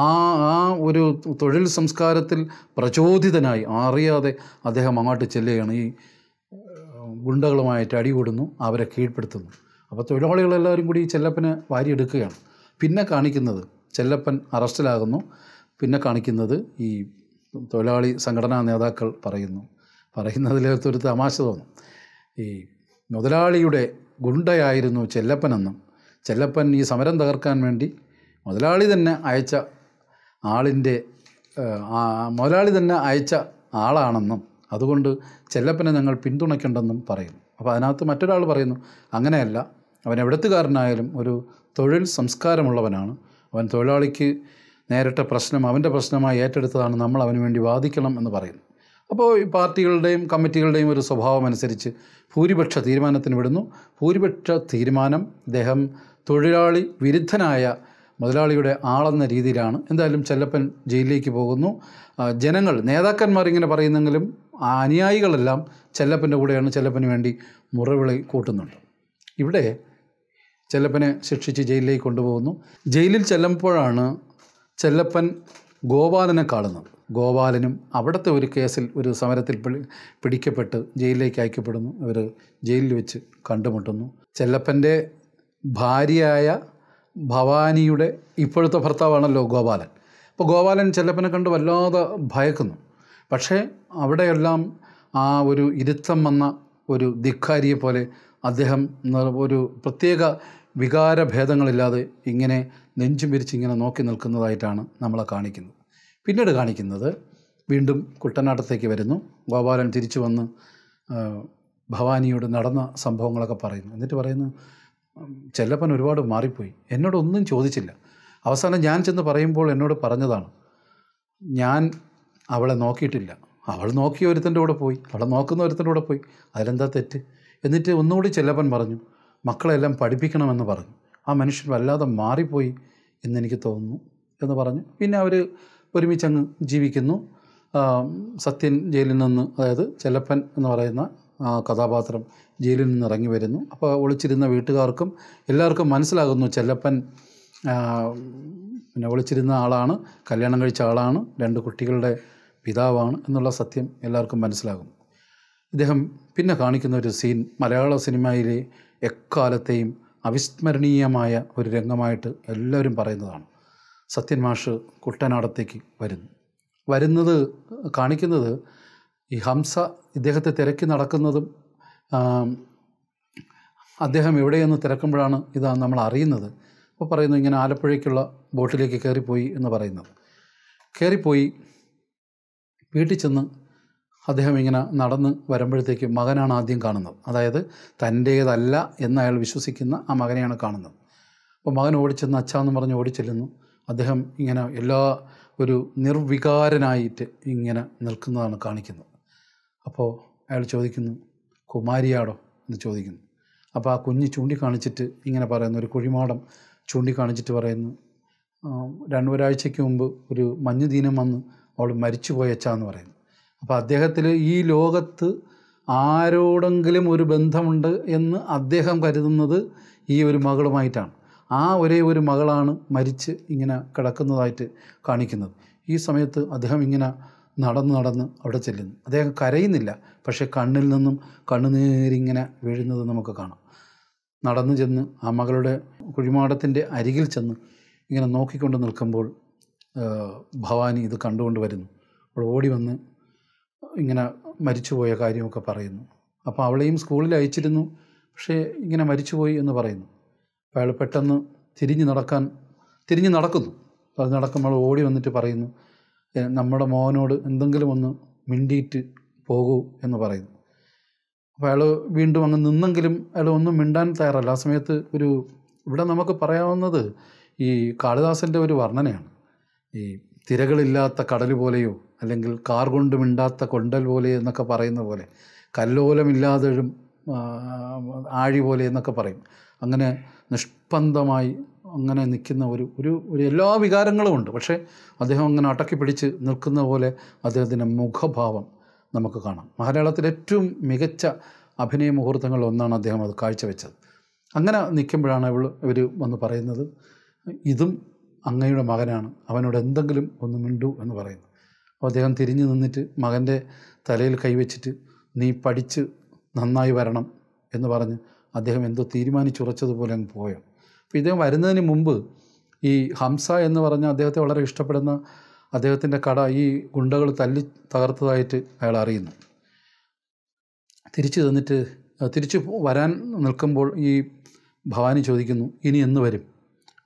ആ ആ ഒരു തൊഴിൽ സംസ്കാരത്തിൽ പ്രചോദിതനായി അറിയാതെ അദ്ദേഹം അങ്ങോട്ട് ചെല്ലുകയാണ് ഈ ഗുണ്ടകളുമായിട്ട് അടികൂടുന്നു അവരെ കീഴ്പ്പെടുത്തുന്നു അപ്പോൾ തൊഴിലാളികളെല്ലാവരും കൂടി ഈ ചെല്ലപ്പനെ വാരിയെടുക്കുകയാണ് പിന്നെ കാണിക്കുന്നത് ചെല്ലപ്പൻ അറസ്റ്റിലാകുന്നു പിന്നെ കാണിക്കുന്നത് ഈ തൊഴിലാളി സംഘടനാ നേതാക്കൾ പറയുന്നു ഒരു തമാശ തോന്നും ഈ മുതലാളിയുടെ ഗുണ്ടയായിരുന്നു ചെല്ലപ്പനെന്നും ചെല്ലപ്പൻ ഈ സമരം തകർക്കാൻ വേണ്ടി മുതലാളി തന്നെ അയച്ച ആളിൻ്റെ മുതലാളി തന്നെ അയച്ച ആളാണെന്നും അതുകൊണ്ട് ചെല്ലപ്പനെ ഞങ്ങൾ പിന്തുണയ്ക്കേണ്ടെന്നും പറയുന്നു അപ്പോൾ അതിനകത്ത് മറ്റൊരാൾ പറയുന്നു അങ്ങനെയല്ല അവൻ എവിടത്തുകാരനായാലും ഒരു തൊഴിൽ സംസ്കാരമുള്ളവനാണ് അവൻ തൊഴിലാളിക്ക് നേരിട്ട പ്രശ്നം അവൻ്റെ പ്രശ്നമായി ഏറ്റെടുത്തതാണ് നമ്മൾ അവന് വേണ്ടി വാദിക്കണം എന്ന് പറയുന്നു അപ്പോൾ ഈ പാർട്ടികളുടെയും കമ്മിറ്റികളുടെയും ഒരു സ്വഭാവം അനുസരിച്ച് ഭൂരിപക്ഷ തീരുമാനത്തിന് വിടുന്നു ഭൂരിപക്ഷ തീരുമാനം അദ്ദേഹം തൊഴിലാളി വിരുദ്ധനായ മുതലാളിയുടെ ആളെന്ന രീതിയിലാണ് എന്തായാലും ചെല്ലപ്പൻ ജയിലിലേക്ക് പോകുന്നു ജനങ്ങൾ നേതാക്കന്മാർ ഇങ്ങനെ പറയുന്നെങ്കിലും അനുയായികളെല്ലാം ചെല്ലപ്പൻ്റെ കൂടെയാണ് ചെല്ലപ്പന് വേണ്ടി മുറവിളി കൂട്ടുന്നുണ്ട് ഇവിടെ ചെല്ലപ്പനെ ശിക്ഷിച്ച് ജയിലിലേക്ക് കൊണ്ടുപോകുന്നു ജയിലിൽ ചെല്ലുമ്പോഴാണ് ചെല്ലപ്പൻ ഗോപാലനെ കാണുന്നത് ഗോപാലനും അവിടുത്തെ ഒരു കേസിൽ ഒരു സമരത്തിൽ പിടിക്കപ്പെട്ട് ജയിലിലേക്ക് അയക്കപ്പെടുന്നു ഇവർ ജയിലിൽ വെച്ച് കണ്ടുമുട്ടുന്നു ചെല്ലപ്പൻ്റെ ഭാര്യയായ ഭവാനിയുടെ ഇപ്പോഴത്തെ ഭർത്താവാണല്ലോ ഗോപാലൻ അപ്പോൾ ഗോപാലൻ ചെല്ലപ്പനെ കണ്ട് വല്ലാതെ ഭയക്കുന്നു പക്ഷേ അവിടെയെല്ലാം ആ ഒരു ഇരുത്തം വന്ന ഒരു ധിക്കാരിയെ പോലെ അദ്ദേഹം ഒരു പ്രത്യേക വികാരഭേദങ്ങളില്ലാതെ ഇങ്ങനെ നെഞ്ചും വിരിച്ചിങ്ങനെ നോക്കി നിൽക്കുന്നതായിട്ടാണ് നമ്മളെ കാണിക്കുന്നത് പിന്നീട് കാണിക്കുന്നത് വീണ്ടും കുട്ടനാട്ടത്തേക്ക് വരുന്നു ഗോപാലൻ തിരിച്ചു വന്ന് ഭവാനിയോട് നടന്ന സംഭവങ്ങളൊക്കെ പറയുന്നു എന്നിട്ട് പറയുന്നു ചെല്ലപ്പൻ ഒരുപാട് മാറിപ്പോയി എന്നോടൊന്നും ചോദിച്ചില്ല അവസാനം ഞാൻ ചെന്ന് പറയുമ്പോൾ എന്നോട് പറഞ്ഞതാണ് ഞാൻ അവളെ നോക്കിയിട്ടില്ല അവൾ നോക്കിയ ഒരുത്തൻ്റെ കൂടെ പോയി അവളെ നോക്കുന്ന ഒരുത്തൻ്റെ കൂടെ പോയി അതിലെന്താ തെറ്റ് എന്നിട്ട് ഒന്നുകൂടി ചെല്ലപ്പൻ പറഞ്ഞു മക്കളെല്ലാം പഠിപ്പിക്കണമെന്ന് പറഞ്ഞു ആ മനുഷ്യൻ വല്ലാതെ മാറിപ്പോയി എന്നെനിക്ക് തോന്നുന്നു എന്ന് പറഞ്ഞു പിന്നെ അവർ ഒരുമിച്ചങ്ങ് ജീവിക്കുന്നു സത്യൻ ജയിലിൽ നിന്ന് അതായത് ചെല്ലപ്പൻ എന്ന് പറയുന്ന കഥാപാത്രം ജയിലിൽ നിന്ന് ഇറങ്ങി വരുന്നു അപ്പോൾ ഒളിച്ചിരുന്ന വീട്ടുകാർക്കും എല്ലാവർക്കും മനസ്സിലാകുന്നു ചെല്ലപ്പൻ പിന്നെ ഒളിച്ചിരുന്ന ആളാണ് കല്യാണം കഴിച്ച ആളാണ് രണ്ട് കുട്ടികളുടെ പിതാവാണ് എന്നുള്ള സത്യം എല്ലാവർക്കും മനസ്സിലാകും ഇദ്ദേഹം പിന്നെ കാണിക്കുന്ന ഒരു സീൻ മലയാള സിനിമയിലെ എക്കാലത്തെയും അവിസ്മരണീയമായ ഒരു രംഗമായിട്ട് എല്ലാവരും പറയുന്നതാണ് സത്യൻ മാഷ് കുട്ടനാടത്തേക്ക് വരുന്നു വരുന്നത് കാണിക്കുന്നത് ഈ ഹംസ ഇദ്ദേഹത്തെ തിരക്കി നടക്കുന്നതും അദ്ദേഹം എവിടെയെന്ന് തിരക്കുമ്പോഴാണ് ഇതാ നമ്മൾ അറിയുന്നത് അപ്പോൾ പറയുന്നു ഇങ്ങനെ ആലപ്പുഴയ്ക്കുള്ള ബോട്ടിലേക്ക് കയറിപ്പോയി എന്ന് പറയുന്നത് കയറിപ്പോയി വീട്ടിൽ ചെന്ന് അദ്ദേഹം ഇങ്ങനെ നടന്ന് വരുമ്പോഴത്തേക്ക് മകനാണ് ആദ്യം കാണുന്നത് അതായത് തൻ്റേതല്ല എന്ന് അയാൾ വിശ്വസിക്കുന്ന ആ മകനെയാണ് കാണുന്നത് അപ്പോൾ മകൻ ഓടിച്ചെന്ന് അച്ഛാന്ന് എന്ന് പറഞ്ഞ് ഓടിച്ചെല്ലുന്നു അദ്ദേഹം ഇങ്ങനെ എല്ലാ ഒരു നിർവികാരനായിട്ട് ഇങ്ങനെ നിൽക്കുന്നതാണ് കാണിക്കുന്നത് അപ്പോൾ അയാൾ ചോദിക്കുന്നു കുമാരിയാടോ എന്ന് ചോദിക്കുന്നു അപ്പോൾ ആ കുഞ്ഞ് ചൂണ്ടിക്കാണിച്ചിട്ട് ഇങ്ങനെ പറയുന്നു ഒരു കുഴിമാടം ചൂണ്ടിക്കാണിച്ചിട്ട് പറയുന്നു രണ്ടൊരാഴ്ചയ്ക്ക് മുമ്പ് ഒരു മഞ്ഞുദീനം വന്ന് അവൾ മരിച്ചുപോയ എന്ന് പറയുന്നു അപ്പോൾ അദ്ദേഹത്തിൽ ഈ ലോകത്ത് ആരോടെങ്കിലും ഒരു ബന്ധമുണ്ട് എന്ന് അദ്ദേഹം കരുതുന്നത് ഈ ഒരു മകളുമായിട്ടാണ് ആ ഒരേ ഒരു മകളാണ് മരിച്ച് ഇങ്ങനെ കിടക്കുന്നതായിട്ട് കാണിക്കുന്നത് ഈ സമയത്ത് അദ്ദേഹം ഇങ്ങനെ നടന്ന് നടന്ന് അവിടെ ചെല്ലുന്നു അദ്ദേഹം കരയുന്നില്ല പക്ഷേ കണ്ണിൽ നിന്നും കണ്ണുനീരിങ്ങനെ വീഴുന്നത് നമുക്ക് കാണാം നടന്നു ചെന്ന് ആ മകളുടെ കുഴിമാടത്തിൻ്റെ അരികിൽ ചെന്ന് ഇങ്ങനെ നോക്കിക്കൊണ്ട് നിൽക്കുമ്പോൾ ഭവാനി ഇത് കണ്ടുകൊണ്ട് വരുന്നു അവൾ ഓടി വന്ന് ഇങ്ങനെ മരിച്ചുപോയ കാര്യമൊക്കെ പറയുന്നു അപ്പോൾ അവളെയും സ്കൂളിൽ അയച്ചിരുന്നു പക്ഷേ ഇങ്ങനെ മരിച്ചുപോയി എന്ന് പറയുന്നു അയാൾ പെട്ടെന്ന് തിരിഞ്ഞു നടക്കാൻ തിരിഞ്ഞു നടക്കുന്നു അത് നടക്കുമ്പോൾ ഓടി വന്നിട്ട് പറയുന്നു നമ്മുടെ മോനോട് എന്തെങ്കിലും ഒന്ന് മിണ്ടിയിട്ട് പോകൂ എന്ന് പറയുന്നു അപ്പോൾ അയാൾ വീണ്ടും അങ്ങ് നിന്നെങ്കിലും അയാൾ ഒന്നും മിണ്ടാൻ തയ്യാറല്ല ആ സമയത്ത് ഒരു ഇവിടെ നമുക്ക് പറയാവുന്നത് ഈ കാളിദാസൻ്റെ ഒരു വർണ്ണനയാണ് ഈ തിരകളില്ലാത്ത കടൽ പോലെയോ അല്ലെങ്കിൽ കാർ കൊണ്ട് മിണ്ടാത്ത കൊണ്ടൽ പോലെ എന്നൊക്കെ പറയുന്ന പോലെ കല്ലോലമില്ലാതെഴും ആഴി പോലെ എന്നൊക്കെ പറയും അങ്ങനെ നിഷ്പന്ദമായി അങ്ങനെ നിൽക്കുന്ന ഒരു ഒരു ഒരു എല്ലാ വികാരങ്ങളും ഉണ്ട് പക്ഷേ അദ്ദേഹം അങ്ങനെ അടക്കി പിടിച്ച് നിൽക്കുന്ന പോലെ അദ്ദേഹത്തിൻ്റെ മുഖഭാവം നമുക്ക് കാണാം മലയാളത്തിലെ ഏറ്റവും മികച്ച അഭിനയ മുഹൂർത്തങ്ങളിൽ ഒന്നാണ് അദ്ദേഹം അത് കാഴ്ചവെച്ചത് അങ്ങനെ നിൽക്കുമ്പോഴാണ് ഇവൾ ഇവർ വന്ന് പറയുന്നത് ഇതും അങ്ങയുടെ മകനാണ് അവനോട് എന്തെങ്കിലും ഒന്ന് മിണ്ടു എന്ന് പറയുന്നു അപ്പോൾ അദ്ദേഹം തിരിഞ്ഞു നിന്നിട്ട് മകൻ്റെ തലയിൽ കൈവച്ചിട്ട് നീ പഠിച്ച് നന്നായി വരണം എന്ന് പറഞ്ഞ് അദ്ദേഹം എന്തോ തീരുമാനിച്ചുറച്ചതുപോലെ അങ്ങ് പോയോ അപ്പോൾ ഇദ്ദേഹം വരുന്നതിന് മുമ്പ് ഈ ഹംസ എന്ന് പറഞ്ഞ അദ്ദേഹത്തെ വളരെ ഇഷ്ടപ്പെടുന്ന അദ്ദേഹത്തിൻ്റെ കട ഈ ഗുണ്ടകൾ തല്ലി തകർത്തതായിട്ട് അയാൾ അറിയുന്നു തിരിച്ചു തന്നിട്ട് തിരിച്ചു വരാൻ നിൽക്കുമ്പോൾ ഈ ഭവാനി ചോദിക്കുന്നു ഇനി എന്ന് വരും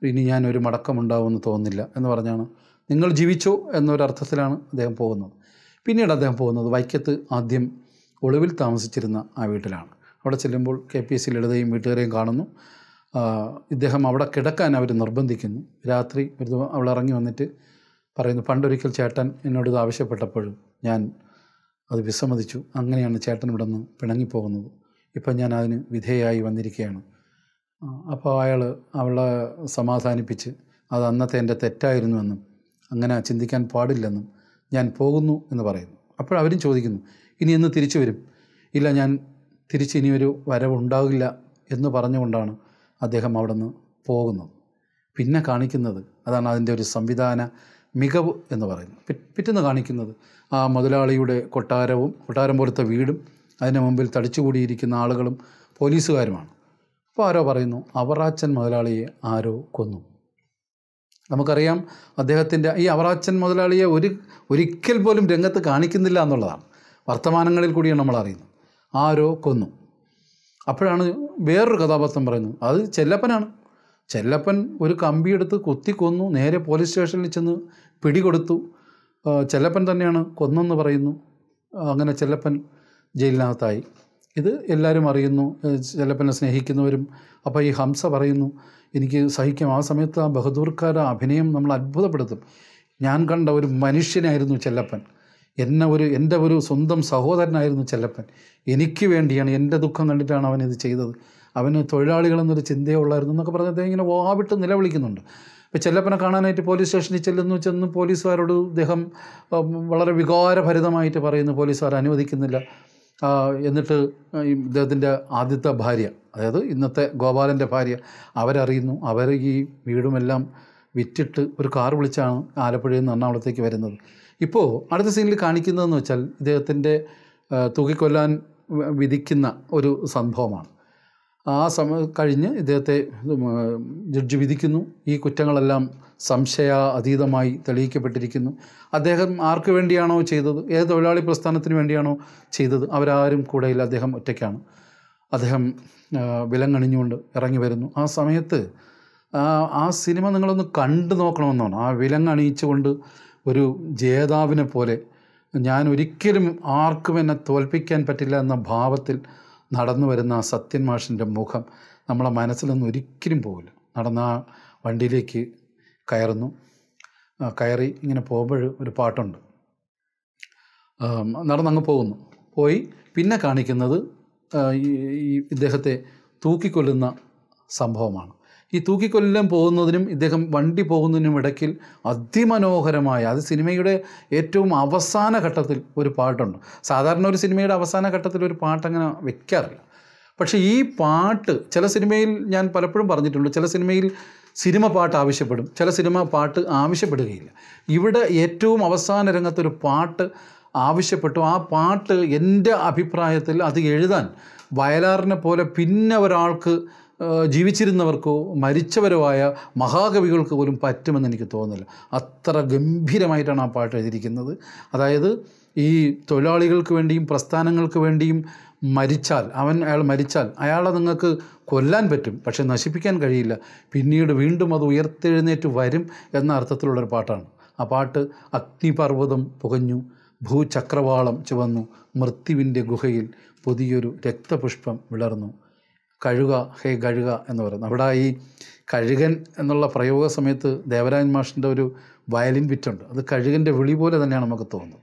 ഇനി ഞാൻ ഒരു മടക്കമുണ്ടാവുമെന്ന് തോന്നുന്നില്ല എന്ന് പറഞ്ഞാണ് നിങ്ങൾ ജീവിച്ചോ എന്നൊരർത്ഥത്തിലാണ് അദ്ദേഹം പോകുന്നത് പിന്നീട് അദ്ദേഹം പോകുന്നത് വൈക്കത്ത് ആദ്യം ഒളിവിൽ താമസിച്ചിരുന്ന ആ വീട്ടിലാണ് അവിടെ ചെല്ലുമ്പോൾ കെ പി എസ് സി ലളിതയും വീട്ടുകാരെയും കാണുന്നു ഇദ്ദേഹം അവിടെ കിടക്കാൻ അവർ നിർബന്ധിക്കുന്നു രാത്രി ഒരു ദിവസം ഇറങ്ങി വന്നിട്ട് പറയുന്നു പണ്ടൊരിക്കൽ ചേട്ടൻ എന്നോട് ഇത് ആവശ്യപ്പെട്ടപ്പോൾ ഞാൻ അത് വിസമ്മതിച്ചു അങ്ങനെയാണ് ചേട്ടൻ ഇവിടെ നിന്ന് പിണങ്ങിപ്പോകുന്നത് ഇപ്പം ഞാൻ അതിന് വിധേയായി വന്നിരിക്കുകയാണ് അപ്പോൾ അയാൾ അവളെ സമാധാനിപ്പിച്ച് അത് അന്നത്തെ എൻ്റെ തെറ്റായിരുന്നുവെന്നും അങ്ങനെ ചിന്തിക്കാൻ പാടില്ലെന്നും ഞാൻ പോകുന്നു എന്ന് പറയുന്നു അപ്പോഴവരും ചോദിക്കുന്നു ഇനി എന്ന് തിരിച്ചു വരും ഇല്ല ഞാൻ തിരിച്ചിനിയൊരു വരവുണ്ടാകില്ല എന്ന് പറഞ്ഞുകൊണ്ടാണ് അദ്ദേഹം അവിടെ നിന്ന് പോകുന്നത് പിന്നെ കാണിക്കുന്നത് അതാണ് അതിൻ്റെ ഒരു സംവിധാന മികവ് എന്ന് പറയുന്നത് പിറ്റെന്ന് കാണിക്കുന്നത് ആ മുതലാളിയുടെ കൊട്ടാരവും കൊട്ടാരം പോലത്തെ വീടും അതിന് മുമ്പിൽ തടിച്ചുകൂടിയിരിക്കുന്ന ആളുകളും പോലീസുകാരുമാണ് അപ്പോൾ ആരോ പറയുന്നു അവറാച്ചൻ മുതലാളിയെ ആരോ കൊന്നു നമുക്കറിയാം അദ്ദേഹത്തിൻ്റെ ഈ അവറാച്ചൻ മുതലാളിയെ ഒരു ഒരിക്കൽ പോലും രംഗത്ത് കാണിക്കുന്നില്ല എന്നുള്ളതാണ് വർത്തമാനങ്ങളിൽ കൂടിയാണ് നമ്മൾ അറിയുന്നത് ആരോ കൊന്നു അപ്പോഴാണ് വേറൊരു കഥാപാത്രം പറയുന്നത് അത് ചെല്ലപ്പനാണ് ചെല്ലപ്പൻ ഒരു കമ്പിയെടുത്ത് കുത്തിക്കൊന്നു നേരെ പോലീസ് സ്റ്റേഷനിൽ ചെന്ന് പിടികൊടുത്തു ചെല്ലപ്പൻ തന്നെയാണ് കൊന്നെന്ന് പറയുന്നു അങ്ങനെ ചെല്ലപ്പൻ ജയിലിനകത്തായി ഇത് എല്ലാവരും അറിയുന്നു ചെല്ലപ്പനെ സ്നേഹിക്കുന്നവരും അപ്പോൾ ഈ ഹംസ പറയുന്നു എനിക്ക് സഹിക്കും ആ സമയത്ത് ആ ബഹദൂർക്കാരുടെ അഭിനയം നമ്മൾ അത്ഭുതപ്പെടുത്തും ഞാൻ കണ്ട ഒരു മനുഷ്യനായിരുന്നു ചെല്ലപ്പൻ എന്നെ ഒരു എൻ്റെ ഒരു സ്വന്തം സഹോദരനായിരുന്നു ചെല്ലപ്പൻ എനിക്ക് വേണ്ടിയാണ് എൻ്റെ ദുഃഖം കണ്ടിട്ടാണ് അവൻ ഇത് ചെയ്തത് അവന് തൊഴിലാളികളെന്നൊരു ചിന്തയുള്ളായിരുന്നു എന്നൊക്കെ പറഞ്ഞ് അദ്ദേഹം ഇങ്ങനെ വാവിട്ട് നിലവിളിക്കുന്നുണ്ട് ഇപ്പോൾ ചെല്ലപ്പനെ കാണാനായിട്ട് പോലീസ് സ്റ്റേഷനിൽ ചെല്ലുന്നു ചെന്ന് പോലീസുകാരോട് ഇദ്ദേഹം വളരെ വികാരഭരിതമായിട്ട് പറയുന്നു പോലീസുകാർ അനുവദിക്കുന്നില്ല എന്നിട്ട് ഇദ്ദേഹത്തിൻ്റെ ആദ്യത്തെ ഭാര്യ അതായത് ഇന്നത്തെ ഗോപാലൻ്റെ ഭാര്യ അവരറിയുന്നു അവർ ഈ വീടുമെല്ലാം വിറ്റിട്ട് ഒരു കാർ വിളിച്ചാണ് ആലപ്പുഴയിൽ നിന്ന് എറണാകുളത്തേക്ക് വരുന്നത് ഇപ്പോൾ അടുത്ത സീനിൽ കാണിക്കുന്നതെന്ന് വെച്ചാൽ ഇദ്ദേഹത്തിൻ്റെ തൂക്കിക്കൊല്ലാൻ വിധിക്കുന്ന ഒരു സംഭവമാണ് ആ സമ കഴിഞ്ഞ് ഇദ്ദേഹത്തെ ജഡ്ജ് വിധിക്കുന്നു ഈ കുറ്റങ്ങളെല്ലാം സംശയ അതീതമായി തെളിയിക്കപ്പെട്ടിരിക്കുന്നു അദ്ദേഹം ആർക്ക് വേണ്ടിയാണോ ചെയ്തത് ഏത് തൊഴിലാളി പ്രസ്ഥാനത്തിന് വേണ്ടിയാണോ ചെയ്തത് അവരാരും കൂടെയില്ല അദ്ദേഹം ഒറ്റയ്ക്കാണ് അദ്ദേഹം വിലങ്ങണിഞ്ഞുകൊണ്ട് ഇറങ്ങി വരുന്നു ആ സമയത്ത് ആ സിനിമ നിങ്ങളൊന്ന് കണ്ടു നോക്കണമെന്നാണ് ആ വിലങ്ങണിയിച്ചുകൊണ്ട് ഒരു ജേതാവിനെ പോലെ ഞാൻ ഒരിക്കലും ആർക്കും എന്നെ തോൽപ്പിക്കാൻ പറ്റില്ല എന്ന ഭാവത്തിൽ നടന്നു വരുന്ന ആ സത്യൻ മാഷിൻ്റെ മുഖം നമ്മളെ മനസ്സിൽ നിന്ന് ഒരിക്കലും പോകില്ല നടന്ന ആ വണ്ടിയിലേക്ക് കയറുന്നു കയറി ഇങ്ങനെ പോകുമ്പോൾ ഒരു പാട്ടുണ്ട് നടന്നങ്ങ് പോകുന്നു പോയി പിന്നെ കാണിക്കുന്നത് ഈ ഇദ്ദേഹത്തെ തൂക്കിക്കൊല്ലുന്ന സംഭവമാണ് ഈ തൂക്കിക്കൊല്ലം പോകുന്നതിനും ഇദ്ദേഹം വണ്ടി പോകുന്നതിനും ഇടയ്ക്കിൽ അതിമനോഹരമായ അത് സിനിമയുടെ ഏറ്റവും അവസാന ഘട്ടത്തിൽ ഒരു പാട്ടുണ്ട് സാധാരണ ഒരു സിനിമയുടെ അവസാന ഘട്ടത്തിൽ ഒരു പാട്ടങ്ങനെ വെക്കാറില്ല പക്ഷേ ഈ പാട്ട് ചില സിനിമയിൽ ഞാൻ പലപ്പോഴും പറഞ്ഞിട്ടുണ്ട് ചില സിനിമയിൽ സിനിമ പാട്ട് ആവശ്യപ്പെടും ചില സിനിമ പാട്ട് ആവശ്യപ്പെടുകയില്ല ഇവിടെ ഏറ്റവും അവസാന രംഗത്തൊരു പാട്ട് ആവശ്യപ്പെട്ടു ആ പാട്ട് എൻ്റെ അഭിപ്രായത്തിൽ അത് എഴുതാൻ വയലാറിനെ പോലെ പിന്നെ ഒരാൾക്ക് ജീവിച്ചിരുന്നവർക്കോ മരിച്ചവരോ ആയ മഹാകവികൾക്ക് പോലും പറ്റുമെന്ന് എനിക്ക് തോന്നുന്നില്ല അത്ര ഗംഭീരമായിട്ടാണ് ആ പാട്ട് എഴുതിയിരിക്കുന്നത് അതായത് ഈ തൊഴിലാളികൾക്ക് വേണ്ടിയും പ്രസ്ഥാനങ്ങൾക്ക് വേണ്ടിയും മരിച്ചാൽ അവൻ അയാൾ മരിച്ചാൽ അയാളെ നിങ്ങൾക്ക് കൊല്ലാൻ പറ്റും പക്ഷെ നശിപ്പിക്കാൻ കഴിയില്ല പിന്നീട് വീണ്ടും അത് ഉയർത്തെഴുന്നേറ്റ് വരും എന്ന അർത്ഥത്തിലുള്ളൊരു പാട്ടാണ് ആ പാട്ട് അഗ്നിപർവ്വതം പുകഞ്ഞു ഭൂചക്രവാളം ചുവന്നു മൃത്യുവിൻ്റെ ഗുഹയിൽ പുതിയൊരു രക്തപുഷ്പം വിളർന്നു കഴുക ഹേ കഴുക എന്ന് പറയുന്നത് അവിടെ ഈ കഴുകൻ എന്നുള്ള പ്രയോഗ സമയത്ത് ദേവരാജൻ മാഷിൻ്റെ ഒരു വയലിൻ വിറ്റുണ്ട് അത് കഴുകൻ്റെ വിളി പോലെ തന്നെയാണ് നമുക്ക് തോന്നുന്നത്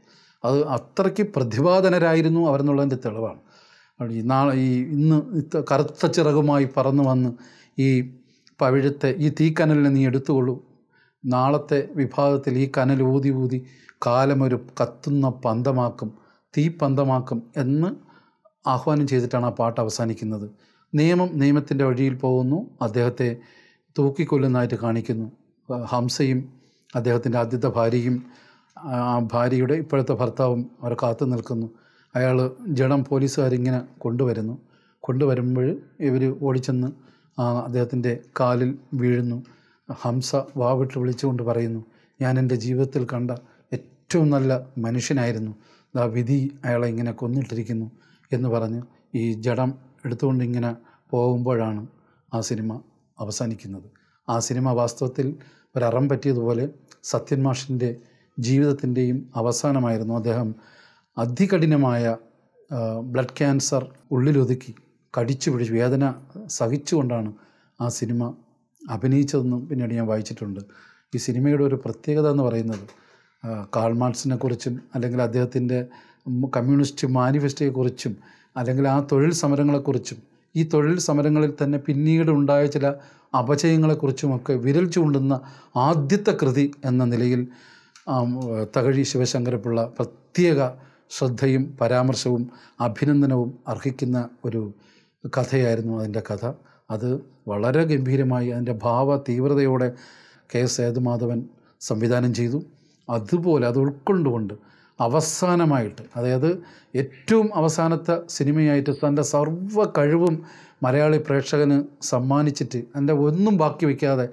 അത് അത്രയ്ക്ക് പ്രതിഭാതനരായിരുന്നു അവരെന്നുള്ളതിൻ്റെ തെളിവാണ് ഈ നാളെ ഈ ഇന്ന് കറുത്ത ചിറകുമായി പറന്നു വന്ന് ഈ പവിഴത്തെ ഈ തീക്കനലിനെ നീ എടുത്തുകൊള്ളൂ നാളത്തെ വിഭാഗത്തിൽ ഈ കനൽ ഊതി ഊതി കാലമൊരു കത്തുന്ന പന്തമാക്കും തീ പന്തമാക്കും എന്ന് ആഹ്വാനം ചെയ്തിട്ടാണ് ആ പാട്ട് അവസാനിക്കുന്നത് നിയമം നിയമത്തിൻ്റെ വഴിയിൽ പോകുന്നു അദ്ദേഹത്തെ തൂക്കിക്കൊല്ലുന്നതായിട്ട് കാണിക്കുന്നു ഹംസയും അദ്ദേഹത്തിൻ്റെ ആദ്യത്തെ ഭാര്യയും ആ ഭാര്യയുടെ ഇപ്പോഴത്തെ ഭർത്താവും അവർ കാത്തു നിൽക്കുന്നു അയാൾ ജഡം പോലീസുകാരിങ്ങനെ കൊണ്ടുവരുന്നു കൊണ്ടുവരുമ്പോൾ ഇവർ ഓടിച്ചെന്ന് അദ്ദേഹത്തിൻ്റെ കാലിൽ വീഴുന്നു ഹംസ വാവിട്ട് വിളിച്ചുകൊണ്ട് പറയുന്നു ഞാൻ എൻ്റെ ജീവിതത്തിൽ കണ്ട ഏറ്റവും നല്ല മനുഷ്യനായിരുന്നു ആ വിധി അയാളെ ഇങ്ങനെ കൊന്നിട്ടിരിക്കുന്നു എന്ന് പറഞ്ഞ് ഈ ജഡം എടുത്തുകൊണ്ട് ഇങ്ങനെ പോകുമ്പോഴാണ് ആ സിനിമ അവസാനിക്കുന്നത് ആ സിനിമ വാസ്തവത്തിൽ ഒരറം പറ്റിയതുപോലെ സത്യൻ മാഷിൻ്റെ ജീവിതത്തിൻ്റെയും അവസാനമായിരുന്നു അദ്ദേഹം അതികഠിനമായ ബ്ലഡ് ക്യാൻസർ ഉള്ളിലൊതുക്കി കടിച്ചു പിടിച്ച് വേദന സഹിച്ചുകൊണ്ടാണ് ആ സിനിമ അഭിനയിച്ചതെന്നും പിന്നീട് ഞാൻ വായിച്ചിട്ടുണ്ട് ഈ സിനിമയുടെ ഒരു പ്രത്യേകത എന്ന് പറയുന്നത് കാൾമാർട്സിനെക്കുറിച്ചും അല്ലെങ്കിൽ അദ്ദേഹത്തിൻ്റെ കമ്മ്യൂണിസ്റ്റ് മാനിഫെസ്റ്റോയെക്കുറിച്ചും അല്ലെങ്കിൽ ആ തൊഴിൽ സമരങ്ങളെക്കുറിച്ചും ഈ തൊഴിൽ സമരങ്ങളിൽ തന്നെ പിന്നീട് ഉണ്ടായ ചില അപചയങ്ങളെക്കുറിച്ചുമൊക്കെ വിരൽ ചൂണ്ടുന്ന ആദ്യത്തെ കൃതി എന്ന നിലയിൽ തകഴി ശിവശങ്കരപ്പിള്ള പ്രത്യേക ശ്രദ്ധയും പരാമർശവും അഭിനന്ദനവും അർഹിക്കുന്ന ഒരു കഥയായിരുന്നു അതിൻ്റെ കഥ അത് വളരെ ഗംഭീരമായി അതിൻ്റെ ഭാവ തീവ്രതയോടെ കെ എസ് സേതുമാധവൻ സംവിധാനം ചെയ്തു അതുപോലെ അത് ഉൾക്കൊണ്ടുകൊണ്ട് അവസാനമായിട്ട് അതായത് ഏറ്റവും അവസാനത്തെ സിനിമയായിട്ട് തൻ്റെ സർവ്വ കഴിവും മലയാളി പ്രേക്ഷകന് സമ്മാനിച്ചിട്ട് എൻ്റെ ഒന്നും ബാക്കി വയ്ക്കാതെ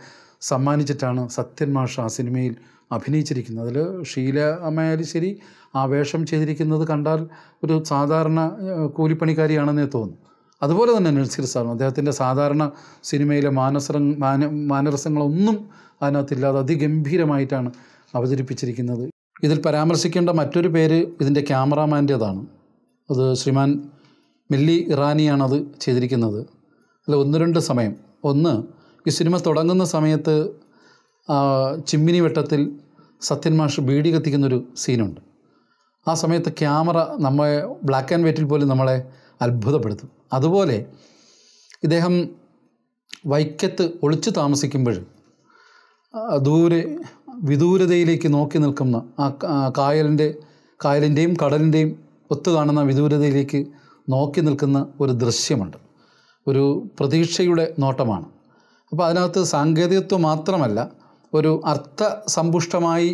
സമ്മാനിച്ചിട്ടാണ് സത്യൻ മാഷ് ആ സിനിമയിൽ അഭിനയിച്ചിരിക്കുന്നത് അതിൽ ഷീല അമ്മയാലും ശരി ആ വേഷം ചെയ്തിരിക്കുന്നത് കണ്ടാൽ ഒരു സാധാരണ കൂലിപ്പണിക്കാരിയാണെന്നേ തോന്നും അതുപോലെ തന്നെ നെൽസിർ സാറും അദ്ദേഹത്തിൻ്റെ സാധാരണ സിനിമയിലെ മാനസര മാന മാനരസങ്ങളൊന്നും അതിനകത്തില്ലാതെ അതിഗംഭീരമായിട്ടാണ് അവതരിപ്പിച്ചിരിക്കുന്നത് ഇതിൽ പരാമർശിക്കേണ്ട മറ്റൊരു പേര് ഇതിൻ്റെ ക്യാമറാമാൻ്റേതാണ് അത് ശ്രീമാൻ മില്ലി ഇറാനിയാണത് ചെയ്തിരിക്കുന്നത് അല്ല ഒന്ന് രണ്ട് സമയം ഒന്ന് ഈ സിനിമ തുടങ്ങുന്ന സമയത്ത് ചിമ്മിനി വെട്ടത്തിൽ സത്യൻ മാഷ് ബീഡി കത്തിക്കുന്നൊരു സീനുണ്ട് ആ സമയത്ത് ക്യാമറ നമ്മളെ ബ്ലാക്ക് ആൻഡ് വൈറ്റിൽ പോലും നമ്മളെ അത്ഭുതപ്പെടുത്തും അതുപോലെ ഇദ്ദേഹം വൈക്കത്ത് ഒളിച്ചു താമസിക്കുമ്പോൾ ദൂരെ വിദൂരതയിലേക്ക് നോക്കി നിൽക്കുന്ന ആ കായലിൻ്റെ കായലിൻ്റെയും കടലിൻ്റെയും ഒത്തു കാണുന്ന വിദൂരതയിലേക്ക് നോക്കി നിൽക്കുന്ന ഒരു ദൃശ്യമുണ്ട് ഒരു പ്രതീക്ഷയുടെ നോട്ടമാണ് അപ്പോൾ അതിനകത്ത് സാങ്കേതികത്വം മാത്രമല്ല ഒരു അർത്ഥ സമ്പുഷ്ടമായി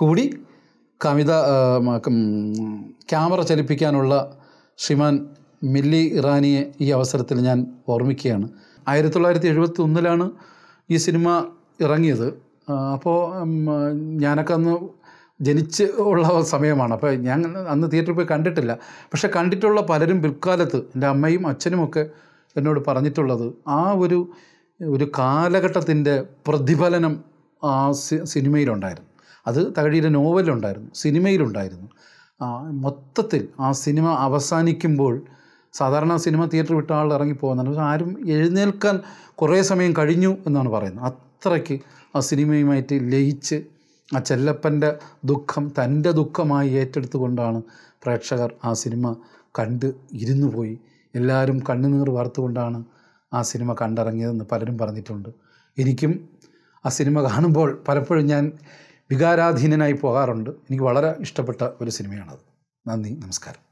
കൂടി കവിത ക്യാമറ ചലിപ്പിക്കാനുള്ള ശ്രീമാൻ മില്ലി ഇറാനിയെ ഈ അവസരത്തിൽ ഞാൻ ഓർമ്മിക്കുകയാണ് ആയിരത്തി തൊള്ളായിരത്തി എഴുപത്തി ഒന്നിലാണ് ഈ സിനിമ ഇറങ്ങിയത് അപ്പോൾ ഞാനൊക്കെ അന്ന് ജനിച്ച് ഉള്ള സമയമാണ് അപ്പോൾ ഞാൻ അന്ന് തിയേറ്ററിൽ പോയി കണ്ടിട്ടില്ല പക്ഷേ കണ്ടിട്ടുള്ള പലരും പിൽക്കാലത്ത് എൻ്റെ അമ്മയും അച്ഛനുമൊക്കെ എന്നോട് പറഞ്ഞിട്ടുള്ളത് ആ ഒരു ഒരു കാലഘട്ടത്തിൻ്റെ പ്രതിഫലനം ആ സിനിമയിലുണ്ടായിരുന്നു അത് തകഴിയുടെ നോവലുണ്ടായിരുന്നു സിനിമയിലുണ്ടായിരുന്നു മൊത്തത്തിൽ ആ സിനിമ അവസാനിക്കുമ്പോൾ സാധാരണ സിനിമ തിയേറ്റർ വിട്ട ആൾ ഇറങ്ങിപ്പോകുന്നുണ്ട് പക്ഷെ ആരും എഴുന്നേൽക്കാൻ കുറേ സമയം കഴിഞ്ഞു എന്നാണ് പറയുന്നത് അത്രയ്ക്ക് ആ സിനിമയുമായിട്ട് ലയിച്ച് ആ ചെല്ലപ്പൻ്റെ ദുഃഖം തൻ്റെ ദുഃഖമായി ഏറ്റെടുത്തുകൊണ്ടാണ് പ്രേക്ഷകർ ആ സിനിമ കണ്ട് ഇരുന്നു പോയി എല്ലാവരും കണ്ണുനീർ വാർത്തുകൊണ്ടാണ് ആ സിനിമ കണ്ടിറങ്ങിയതെന്ന് പലരും പറഞ്ഞിട്ടുണ്ട് എനിക്കും ആ സിനിമ കാണുമ്പോൾ പലപ്പോഴും ഞാൻ വികാരാധീനനായി പോകാറുണ്ട് എനിക്ക് വളരെ ഇഷ്ടപ്പെട്ട ഒരു സിനിമയാണത് നന്ദി നമസ്കാരം